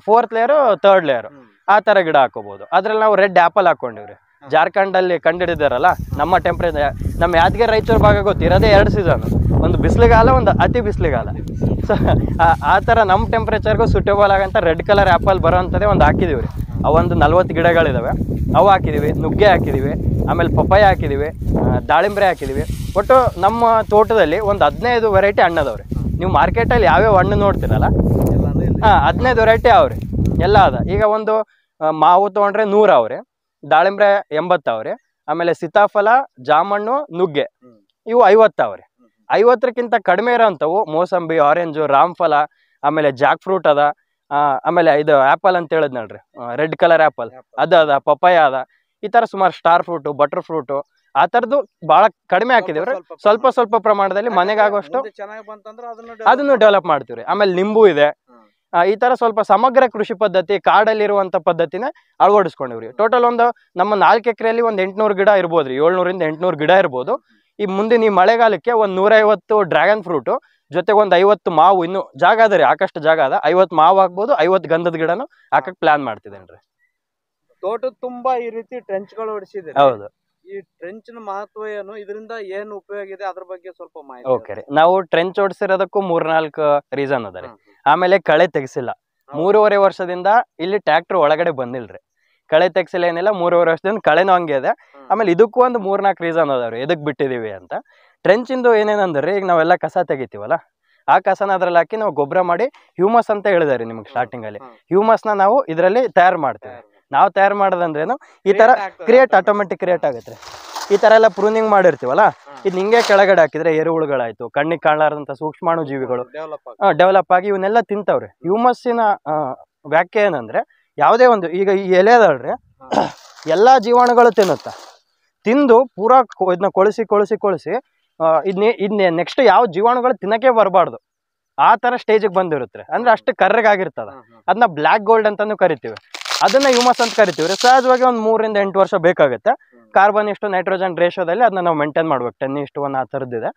ಫೋರ್ತ್ ಲೇಯರು ತರ್ಡ್ ಲೇಯರು ಆ ಥರ ಗಿಡ ಹಾಕೋಬೋದು ಅದ್ರಲ್ಲಿ ನಾವು ರೆಡ್ ಆ್ಯಪಲ್ ಹಾಕ್ಕೊಂಡಿವ್ರಿ ಜಾರ್ಖಂಡ್ ಅಲ್ಲಿ ಕಂಡಿಡಿದಾರಲ್ಲ ನಮ್ಮ ಟೆಂಪ್ರೇಚರ್ ನಮ್ಮ ಯಾದಗಿರಿ ರಾಯಚೂರು ಭಾಗ ಗೊತ್ತಿರೋದೇ ಎರಡು ಸೀಸನ್ ಒಂದು ಬಿಸಿಲುಗಾಲ ಒಂದು ಅತಿ ಬಿಸಿಲುಗಾಲ ಸೊ ಆ ಥರ ನಮ್ಮ ಟೆಂಪ್ರೇಚರ್ಗೂ ಸೂಟೇಬಲ್ ಆಗಂತ ರೆಡ್ ಕಲರ್ ಆ್ಯಪಲ್ ಬರೋವಂಥದ್ದೇ ಒಂದು ಹಾಕಿದ್ದೀವಿ ರೀ ಅವೊಂದು ನಲ್ವತ್ತು ಗಿಡಗಳಿದಾವೆ ಅವು ಹಾಕಿದ್ದೀವಿ ನುಗ್ಗೆ ಹಾಕಿದ್ದೀವಿ ಆಮೇಲೆ ಪಪ್ಪಾಯ ಹಾಕಿದ್ದೀವಿ ದಾಳಿಂಬ್ರೆ ಹಾಕಿದ್ದೀವಿ ಒಟ್ಟು ನಮ್ಮ ತೋಟದಲ್ಲಿ ಒಂದು ಹದಿನೈದು ವೆರೈಟಿ ಹಣ್ಣದವ್ರಿ ನೀವು ಮಾರ್ಕೆಟಲ್ಲಿ ಯಾವ್ಯಾವ ಹಣ್ಣು ನೋಡ್ತೀರಲ್ಲ ಹಾಂ ಹದಿನೈದು ವೆರೈಟಿ ಅವ್ರಿ ಎಲ್ಲ ಅದ ಈಗ ಒಂದು ಮಾವು ತಗೊಂಡ್ರೆ ನೂರು ಅವ್ರಿ ದಾಳಿಂಬ್ರೆ ಎಂಬತ್ತಾವ್ರಿ ಆಮೇಲೆ ಸೀತಾಫಲ ಜಾಮಣ್ಣು ನುಗ್ಗೆ ಇವು ಐವತ್ತಾವ್ರಿ ಐವತ್ತರಕ್ಕಿಂತ ಕಡಿಮೆ ಇರೋಂಥವು ಮೋಸಂಬಿ ಆರೆಂಜು ಫಲ ಆಮೇಲೆ ಜಾಕ್ ಫ್ರೂಟ್ ಅದ ಆಮೇಲೆ ಇದು ಆ್ಯಪಲ್ ಅಂತ ಹೇಳದ್ ನೋಡ್ರಿ ರೆಡ್ ಕಲರ್ ಆ್ಯಪಲ್ ಅದ ಅದ ಪಪ್ಪಾಯ ಅದ ಈ ಥರ ಸುಮಾರು ಸ್ಟಾರ್ ಫ್ರೂಟು ಬಟರ್ ಫ್ರೂಟು ಆ ಥರದ್ದು ಬಹಳ ಕಡಿಮೆ ಹಾಕಿದೀವ್ರಿ ಸ್ವಲ್ಪ ಸ್ವಲ್ಪ ಪ್ರಮಾಣದಲ್ಲಿ ಮನೆಗಾಗುವಷ್ಟು ಅದನ್ನು ಡೆವಲಪ್ ಮಾಡ್ತೀವ್ರಿ ಆಮೇಲೆ ನಿಂಬು ಇದೆ ಈ ತರ ಸ್ವಲ್ಪ ಸಮಗ್ರ ಕೃಷಿ ಪದ್ಧತಿ ಕಾಡಲ್ಲಿರುವಂಥ ಪದ್ಧತಿನ ಅಳವಡಿಸ್ಕೊಂಡಿವ್ರಿ ಟೋಟಲ್ ಒಂದು ನಮ್ಮ ನಾಲ್ಕು ಎಕರೆಯಲ್ಲಿ ಒಂದು ಎಂಟುನೂರು ಗಿಡ ರೀ ಏಳ್ನೂರಿಂದ ಎಂಟುನೂರು ಗಿಡ ಇರ್ಬೋದು ಈ ಮುಂದೆ ನೀವು ಮಳೆಗಾಲಕ್ಕೆ ಒಂದು ನೂರೈವತ್ತು ಡ್ರ್ಯಾಗನ್ ಫ್ರೂಟು ಜೊತೆಗೆ ಒಂದು ಐವತ್ತು ಮಾವು ಇನ್ನು ಜಾಗ ಅದ ರೀ ಆಕಷ್ಟು ಜಾಗ ಅದ ಐವತ್ತು ಮಾವು ಆಗ್ಬೋದು ಐವತ್ತು ಗಂಧದ ಗಿಡನೂ ಹಾಕಕ್ ಪ್ಲಾನ್ ಮಾಡ್ತಿದ್ದೇನೆ ರೀ ತೋಟದ ತುಂಬಾ ಈ ರೀತಿ ಟ್ರೆಂಚ್ಗಳು ಹೊಡಿಸಿದೆ ಹೌದು ಈ ಟ್ರೆಂಚ್ ನ ಮಹತ್ವ ಏನು ಇದರಿಂದ ಏನ್ ಉಪಯೋಗ ಇದೆ ಅದ್ರ ಬಗ್ಗೆ ಸ್ವಲ್ಪ ಮಾಹಿತಿ ಓಕೆ ನಾವು ಟ್ರೆಂಚ್ ಓಡಿಸಿರೋದಕ್ಕೂ ಮೂರ್ನಾಲ್ಕು ರೀಸನ್ ಅದ ರೀ ಆಮೇಲೆ ಕಳೆ ತೆಗಿಸಿಲ್ಲ ಮೂರುವರೆ ವರ್ಷದಿಂದ ಇಲ್ಲಿ ಟ್ರ್ಯಾಕ್ಟರ್ ಒಳಗಡೆ ಬಂದಿಲ್ರಿ ಕಳೆ ತೆಗಿಸಿಲ್ಲ ಏನಿಲ್ಲ ಮೂರುವರೆ ವರ್ಷದಿಂದ ಕಳೆನೂ ಹಂಗೆ ಇದೆ ಆಮೇಲೆ ಇದಕ್ಕೂ ಒಂದು ಮೂರ್ನಾಲ್ಕು ರೀಸನ್ ಅದಾವ್ರಿ ಎದಕ್ ಬಿಟ್ಟಿದೀವಿ ಅಂತ ಟ್ರೆಂಚಿಂದು ಏನೇನಂದ್ರಿ ಈಗ ನಾವೆಲ್ಲ ಕಸ ತೆಗಿತೀವಲ್ಲ ಆ ಕಸನ ಅದ್ರಲ್ಲಿ ಹಾಕಿ ನಾವು ಗೊಬ್ಬರ ಮಾಡಿ ಹ್ಯೂಮಸ್ ಅಂತ ಹೇಳಿದಾರೆ ಸ್ಟಾರ್ಟಿಂಗ್ ಅಲ್ಲಿ ಹ್ಯೂಮಸ್ ನ ನಾವು ಇದರಲ್ಲಿ ತಯಾರು ಮಾಡ್ತೇವೆ ನಾವು ತಯಾರು ಮಾಡೋದಂದ್ರೇನು ಈ ತರ ಕ್ರಿಯೇಟ್ ಆಟೋಮೆಟಿಕ್ ಕ್ರಿಯೇಟ್ ಆಗುತ್ತೆ ಈ ತರ ಎಲ್ಲ ಪ್ರೂನಿಂಗ್ ಮಾಡಿರ್ತೀವಲ್ಲ ಇದು ಹಿಂಗೆ ಕೆಳಗಡೆ ಹಾಕಿದ್ರೆ ಎರುಹುಳುಗಳಾಯ್ತು ಕಣ್ಣಿಗೆ ಕಾಣಲಾರದಂತ ಸೂಕ್ಷ್ಮಾಣು ಜೀವಿಗಳು ಡೆವಲಪ್ ಆಗಿ ಇವನ್ನೆಲ್ಲ ತಿಂತಾವ್ರಿ ಹ್ಯೂಮಸ್ಸಿನ ವ್ಯಾಖ್ಯೆ ಏನಂದ್ರೆ ಯಾವುದೇ ಒಂದು ಈಗ ಈ ಎಲೆ ಎಲ್ಲಾ ಎಲ್ಲ ಜೀವಾಣುಗಳು ತಿನ್ನುತ್ತ ತಿಂದು ಪೂರಾ ಇದನ್ನ ಕೊಳಿಸಿ ಕೊಳಿಸಿ ಕೊಳಿಸಿ ಇದ್ನೆ ನೆಕ್ಸ್ಟ್ ಯಾವ ಜೀವಾಣುಗಳು ತಿನ್ನಕ್ಕೆ ಬರಬಾರ್ದು ಆ ತರ ಸ್ಟೇಜಿಗೆ ಬಂದಿರುತ್ತೆ ಅಂದ್ರೆ ಅಷ್ಟು ಕರ್ರಗಾಗಿರ್ತದ ಅದನ್ನ ಬ್ಲ್ಯಾಕ್ ಗೋಲ್ಡ್ ಅಂತಾನು ಕರಿತೀವಿ ಅದನ್ನ ಹ್ಯೂಮಸ್ ಅಂತ ಕರಿತೀವಿ ರೀ ಸಹಜವಾಗಿ ಒಂದು ಮೂರಿಂದ ಎಂಟು ವರ್ಷ ಬೇಕಾಗುತ್ತೆ ಕಾರ್ಬನ್ ಇಷ್ಟು ನೈಟ್ರೋಜನ್ ರೇಷೋದಲ್ಲಿ ಅದನ್ನ ನಾವು ಮೇಂಟೈನ್ ಮಾಡ್ಬೇಕು ಟೆನ್ ಇಷ್ಟು ಒನ್ ಆ ಇದೆ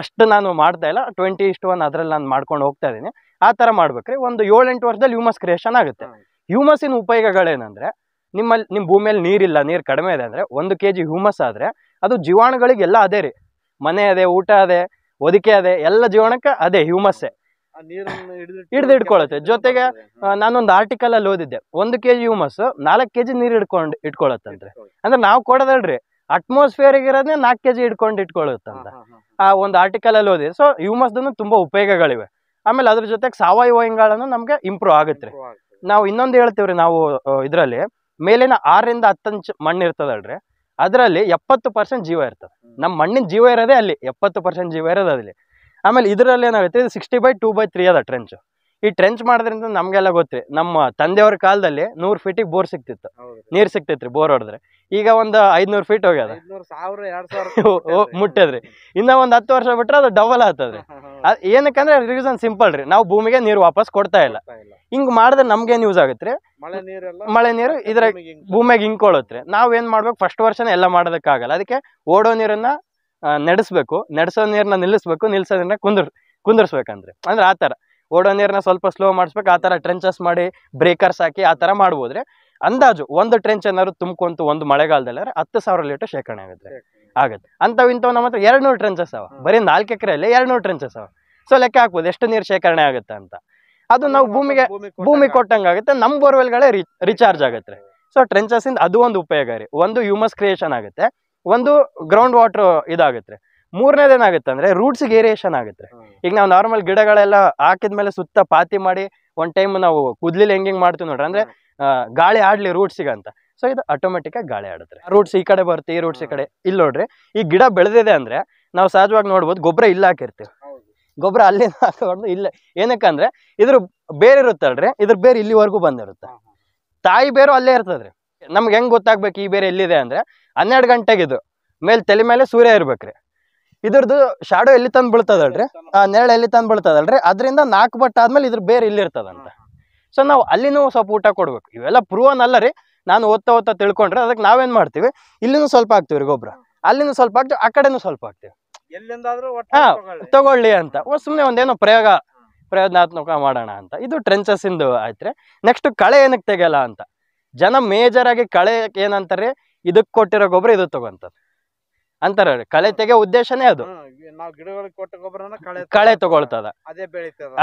ಅಷ್ಟು ನಾನು ಮಾಡ್ತಾ ಇಲ್ಲ ಟ್ವೆಂಟಿ ಇಷ್ಟು ಒನ್ ಅದರಲ್ಲಿ ನಾನು ಮಾಡ್ಕೊಂಡು ಹೋಗ್ತಾ ಇದ್ದೀನಿ ಆ ಥರ ಮಾಡ್ಬೇಕ್ರಿ ಒಂದು ಏಳೆಂಟು ವರ್ಷದಲ್ಲಿ ಹ್ಯೂಮಸ್ ಕ್ರಿಯೇಷನ್ ಆಗುತ್ತೆ ಹ್ಯೂಮಸ್ಸಿನ ಉಪಯೋಗಗಳೇನಂದ್ರೆ ನಿಮ್ಮಲ್ಲಿ ನಿಮ್ಮ ಭೂಮಿಯಲ್ಲಿ ನೀರಿಲ್ಲ ನೀರು ಕಡಿಮೆ ಇದೆ ಅಂದರೆ ಒಂದು ಕೆ ಜಿ ಹ್ಯೂಮಸ್ ಆದರೆ ಅದು ಜೀವಾಣುಗಳಿಗೆಲ್ಲ ಅದೇ ರೀ ಮನೆ ಅದೇ ಊಟ ಅದೇ ಒದಿಕೆ ಅದೇ ಎಲ್ಲ ಜೀವನಕ್ಕೆ ಅದೇ ಹ್ಯೂಮಸ್ಸೇ ಹಿಡಿದು ಇಟ್ಕೊಳತ್ತೆ ಜೊತೆಗೆ ನಾನೊಂದು ಆರ್ಟಿಕಲ್ ಅಲ್ಲಿ ಓದಿದ್ದೆ ಒಂದು ಕೆಜಿ ಹ್ಯೂಮಸ್ ನಾಲ್ಕು ಕೆಜಿ ನೀರು ಹಿಡ್ಕೊಂಡು ಇಟ್ಕೊಳತ್ತಂದ್ರೆ ಅಂದ್ರೆ ನಾವು ಕೊಡೋದಲ್ರಿ ಅಟ್ಮಾಸ್ಫಿಯರ್ ಇರೋದನ್ನೇ ನಾಲ್ಕು ಕೆಜಿ ಇಟ್ಕೊಂಡು ಇಟ್ಕೊಳತ್ತಂತ ಆ ಒಂದು ಆರ್ಟಿಕಲ್ ಅಲ್ಲಿ ಓದಿ ಸೊ ಹ್ಯೂಮಸ್ ತುಂಬಾ ಉಪಯೋಗಗಳಿವೆ ಆಮೇಲೆ ಅದ್ರ ಜೊತೆಗೆ ಸಾವಯವ ಇಂಗಾಲನು ನಮ್ಗೆ ಇಂಪ್ರೂವ್ ಆಗುತ್ತೆ ನಾವು ಇನ್ನೊಂದು ಹೇಳ್ತೀವ್ರಿ ನಾವು ಇದರಲ್ಲಿ ಮೇಲಿನ ಆರರಿಂದ ಹತ್ತು ಮಣ್ಣು ಇರ್ತದಲ್ರಿ ಅದರಲ್ಲಿ ಎಪ್ಪತ್ತು ಪರ್ಸೆಂಟ್ ಜೀವ ಇರ್ತದೆ ನಮ್ಮ ಮಣ್ಣಿನ ಜೀವ ಇರೋದೇ ಅಲ್ಲಿ ಎಪ್ಪತ್ತು ಪರ್ಸೆಂಟ್ ಜೀವ ಇರೋದು ಅಲ್ಲಿ ಆಮೇಲೆ ಇದರಲ್ಲಿ ಏನಾಗುತ್ತೆ ಇದು sixty by two by three ಅದ ಟ್ರೆಂಚ್ ಈ ಟ್ರೆಂಚ್ ಮಾಡೋದ್ರಿಂದ ನಮಗೆಲ್ಲ ಗೊತ್ತಿ ನಮ್ಮ ತಂದೆಯವ್ರ ಕಾಲದಲ್ಲಿ ನೂರು ಫೀಟಿಗೆ ಬೋರ್ ಸಿಕ್ತಿತ್ತು ನೀರು ಸಿಕ್ತೈತ್ರಿ ಬೋರ್ ಹೊಡೆದ್ರೆ ಈಗ ಒಂದು ಐದ್ನೂರು ಫೀಟ್ ಹೋಗ್ಯದ ಮುಟ್ಟದ್ರಿ ಇನ್ನ ಒಂದು ಹತ್ತು ವರ್ಷ ಬಿಟ್ರೆ ಅದು ಡಬಲ್ ಆಗ್ತದ್ರಿ ಅದು ಏನಕ್ಕಂದ್ರೆ ರೀಸನ್ ಸಿಂಪಲ್ ರೀ ನಾವು ಭೂಮಿಗೆ ನೀರು ವಾಪಸ್ ಕೊಡ್ತಾ ಇಲ್ಲ ಹಿಂಗ್ ಮಾಡಿದ್ರೆ ನಮ್ಗೇನು ಯೂಸ್ ಆಗುತ್ತೆ ಮಳೆ ನೀರು ಇದ್ರ ಭೂಮಿಗೆ ಹಿಂಕೊಳತ್ರಿ ನಾವ್ ಮಾಡ್ಬೇಕು ಫಸ್ಟ್ ವರ್ಷನ ಎಲ್ಲ ಮಾಡೋದಕ್ಕಾಗಲ್ಲ ಅದಕ್ಕೆ ಓಡೋ ನೀರನ್ನ ನಡೆಸ್ಬೇಕು ನಡೆಸೋ ನೀರನ್ನ ನಿಲ್ಲಿಸ್ಬೇಕು ನಿಲ್ಲಿಸೋ ನೀರನ್ನ ಕುಂದರ್ ಕುಂದರ್ಸ್ಬೇಕಂದ್ರೆ ಅಂದ್ರೆ ಆ ಥರ ಓಡೋ ನೀರನ್ನ ಸ್ವಲ್ಪ ಸ್ಲೋ ಮಾಡಿಸ್ಬೇಕು ಆ ಥರ ಟ್ರೆಂಚಸ್ ಮಾಡಿ ಬ್ರೇಕರ್ಸ್ ಹಾಕಿ ಆ ಥರ ಮಾಡ್ಬೋದ್ರೆ ಅಂದಾಜು ಒಂದು ಟ್ರೆಂಚ್ ಏನಾದ್ರು ತುಂಬ್ಕೊಂತು ಒಂದು ಮಳೆಗಾಲದಲ್ಲಿ ಹತ್ತು ಸಾವಿರ ಲೀಟರ್ ಶೇಖರಣೆ ಆಗುತ್ತೆ ಆಗುತ್ತೆ ಅಂಥವು ಇಂಥವು ನಮ್ಮ ಹತ್ರ ಎರಡು ನೂರು ಟ್ರೆಂಚಸ್ ಅವ ಬರೀ ನಾಲ್ಕು ಎಕರೆಯಲ್ಲಿ ಎರಡು ನೂರು ಟ್ರೆಂಚಸ್ ಅವ ಸೊ ಲೆಕ್ಕ ಹಾಕ್ಬೋದು ಎಷ್ಟು ನೀರು ಶೇಖರಣೆ ಆಗುತ್ತೆ ಅಂತ ಅದು ನಾವು ಭೂಮಿಗೆ ಭೂಮಿ ಕೊಟ್ಟಂಗೆ ಆಗುತ್ತೆ ನಮ್ಮ ಬೋರ್ವೆಲ್ಗಳೇ ರಿಚಾರ್ಜ್ ಆಗುತ್ತೆ ಸೊ ಟ್ರೆಂಚಸ್ ಇಂದ ಅದು ಒಂದು ಉಪಯೋಗ ರೀ ಒಂದು ಹ್ಯೂಮಸ್ ಕ್ರಿಯೇಷನ್ ಆಗುತ್ತೆ ಒಂದು ಗ್ರೌಂಡ್ ವಾಟರ್ ಇದಾಗುತ್ತೆ ಮೂರನೇದೇನಾಗುತ್ತೆ ಅಂದ್ರೆ ರೂಟ್ಸ್ ಏರಿಯೇಷನ್ ಆಗುತ್ತೆ ಈಗ ನಾವು ನಾರ್ಮಲ್ ಗಿಡಗಳೆಲ್ಲ ಹಾಕಿದ್ಮೇಲೆ ಸುತ್ತ ಪಾತಿ ಮಾಡಿ ಒನ್ ಟೈಮ್ ನಾವು ಕುದ್ಲಿಲ್ ಹೆಂಗಿಂಗ್ ಮಾಡ್ತೀವಿ ನೋಡ್ರಿ ಅಂದ್ರೆ ಗಾಳಿ ಆಡ್ಲಿ ರೂಟ್ಸಿಗೆ ಅಂತ ಸೊ ಇದು ಆಟೋಮೆಟಿಕ್ ಆಗಿ ಗಾಳಿ ಆಡುತ್ತೆ ರೂಟ್ಸ್ ಈ ಕಡೆ ಬರುತ್ತೆ ಈ ರೂಟ್ಸ್ ಈ ಕಡೆ ಇಲ್ಲ ನೋಡ್ರಿ ಈ ಗಿಡ ಬೆಳೆದಿದೆ ಅಂದ್ರೆ ನಾವು ಸಹಜವಾಗಿ ನೋಡ್ಬೋದು ಗೊಬ್ಬರ ಇಲ್ಲ ಹಾಕಿರ್ತೀವಿ ಗೊಬ್ಬರ ಅಲ್ಲಿ ಹಾಕೊಂಡು ಇಲ್ಲ ಏನಕ್ಕಂದ್ರೆ ಇದ್ರ ಬೇರೆ ಇರುತ್ತಲ್ರಿ ಇದ್ರ ಬೇರೆ ಇಲ್ಲಿವರೆಗೂ ಬಂದಿರುತ್ತೆ ತಾಯಿ ಬೇರು ಅಲ್ಲೇ ಇರ್ತದ್ರಿ ನಮ್ಗೆ ಹೆಂಗೆ ಗೊತ್ತಾಗ್ಬೇಕು ಈ ಬೇರೆ ಎಲ್ಲಿದೆ ಅಂದರೆ ಹನ್ನೆರಡು ಗಂಟೆಗೆ ಇದು ಮೇಲೆ ತಲೆ ಮೇಲೆ ಸೂರ್ಯ ಇರ್ಬೇಕ್ರಿ ಇದ್ರದ್ದು ಶಾಡೋ ಎಲ್ಲಿ ತಂದು ಬೀಳ್ತದಲ್ರಿ ಆ ನೆರಳು ಎಲ್ಲಿ ತಂದು ಬೀಳ್ತದಲ್ರಿ ಅದರಿಂದ ನಾಲ್ಕು ಬಟ್ ಆದ್ಮೇಲೆ ಇದ್ರ ಬೇರೆ ಇಲ್ಲಿರ್ತದಂತ ಸೊ ನಾವು ಅಲ್ಲಿನೂ ಸ್ವಲ್ಪ ಊಟ ಕೊಡ್ಬೇಕು ಇವೆಲ್ಲ ಪ್ರೂವನ್ ಅಲ್ಲ ರೀ ನಾನು ಓದ್ತಾ ಓದ್ತಾ ತಿಳ್ಕೊಂಡ್ರೆ ಅದಕ್ಕೆ ನಾವೇನು ಮಾಡ್ತೀವಿ ಇಲ್ಲಿನೂ ಸ್ವಲ್ಪ ಆಗ್ತೀವಿ ರೀ ಗೊಬ್ಬರ ಅಲ್ಲಿನೂ ಸ್ವಲ್ಪ ಆಗ್ತೀವಿ ಆ ಕಡೆನೂ ಸ್ವಲ್ಪ ಹಾಕ್ತೀವಿ ಹಾಂ ತಗೊಳ್ಳಿ ಅಂತ ಸುಮ್ಮನೆ ಒಂದೇನೋ ಪ್ರಯೋಗ ಪ್ರಯೋಜನಾತ್ಮಕ ಮಾಡೋಣ ಅಂತ ಇದು ಟ್ರೆಂಚಸ್ಸಿಂದು ಆಯ್ತು ರೀ ನೆಕ್ಸ್ಟ್ ಕಳೆ ಏನಕ್ಕೆ ತೆಗೆಯಲ್ಲ ಅಂತ ಜನ ಮೇಜರ್ ಆಗಿ ಕಳೆ ಏನಂತಾರೆ ಇದಕ್ ಕೊಟ್ಟಿರೋ ಗೊಬ್ಬರ ಇದು ತಗೊಂತದ್ ಅಂತಾರ ಕಳೆ ತೆಗೆ ಉದ್ದೇಶನೇ ಅದು ಕಳೆ ತಗೊಳ್ತದ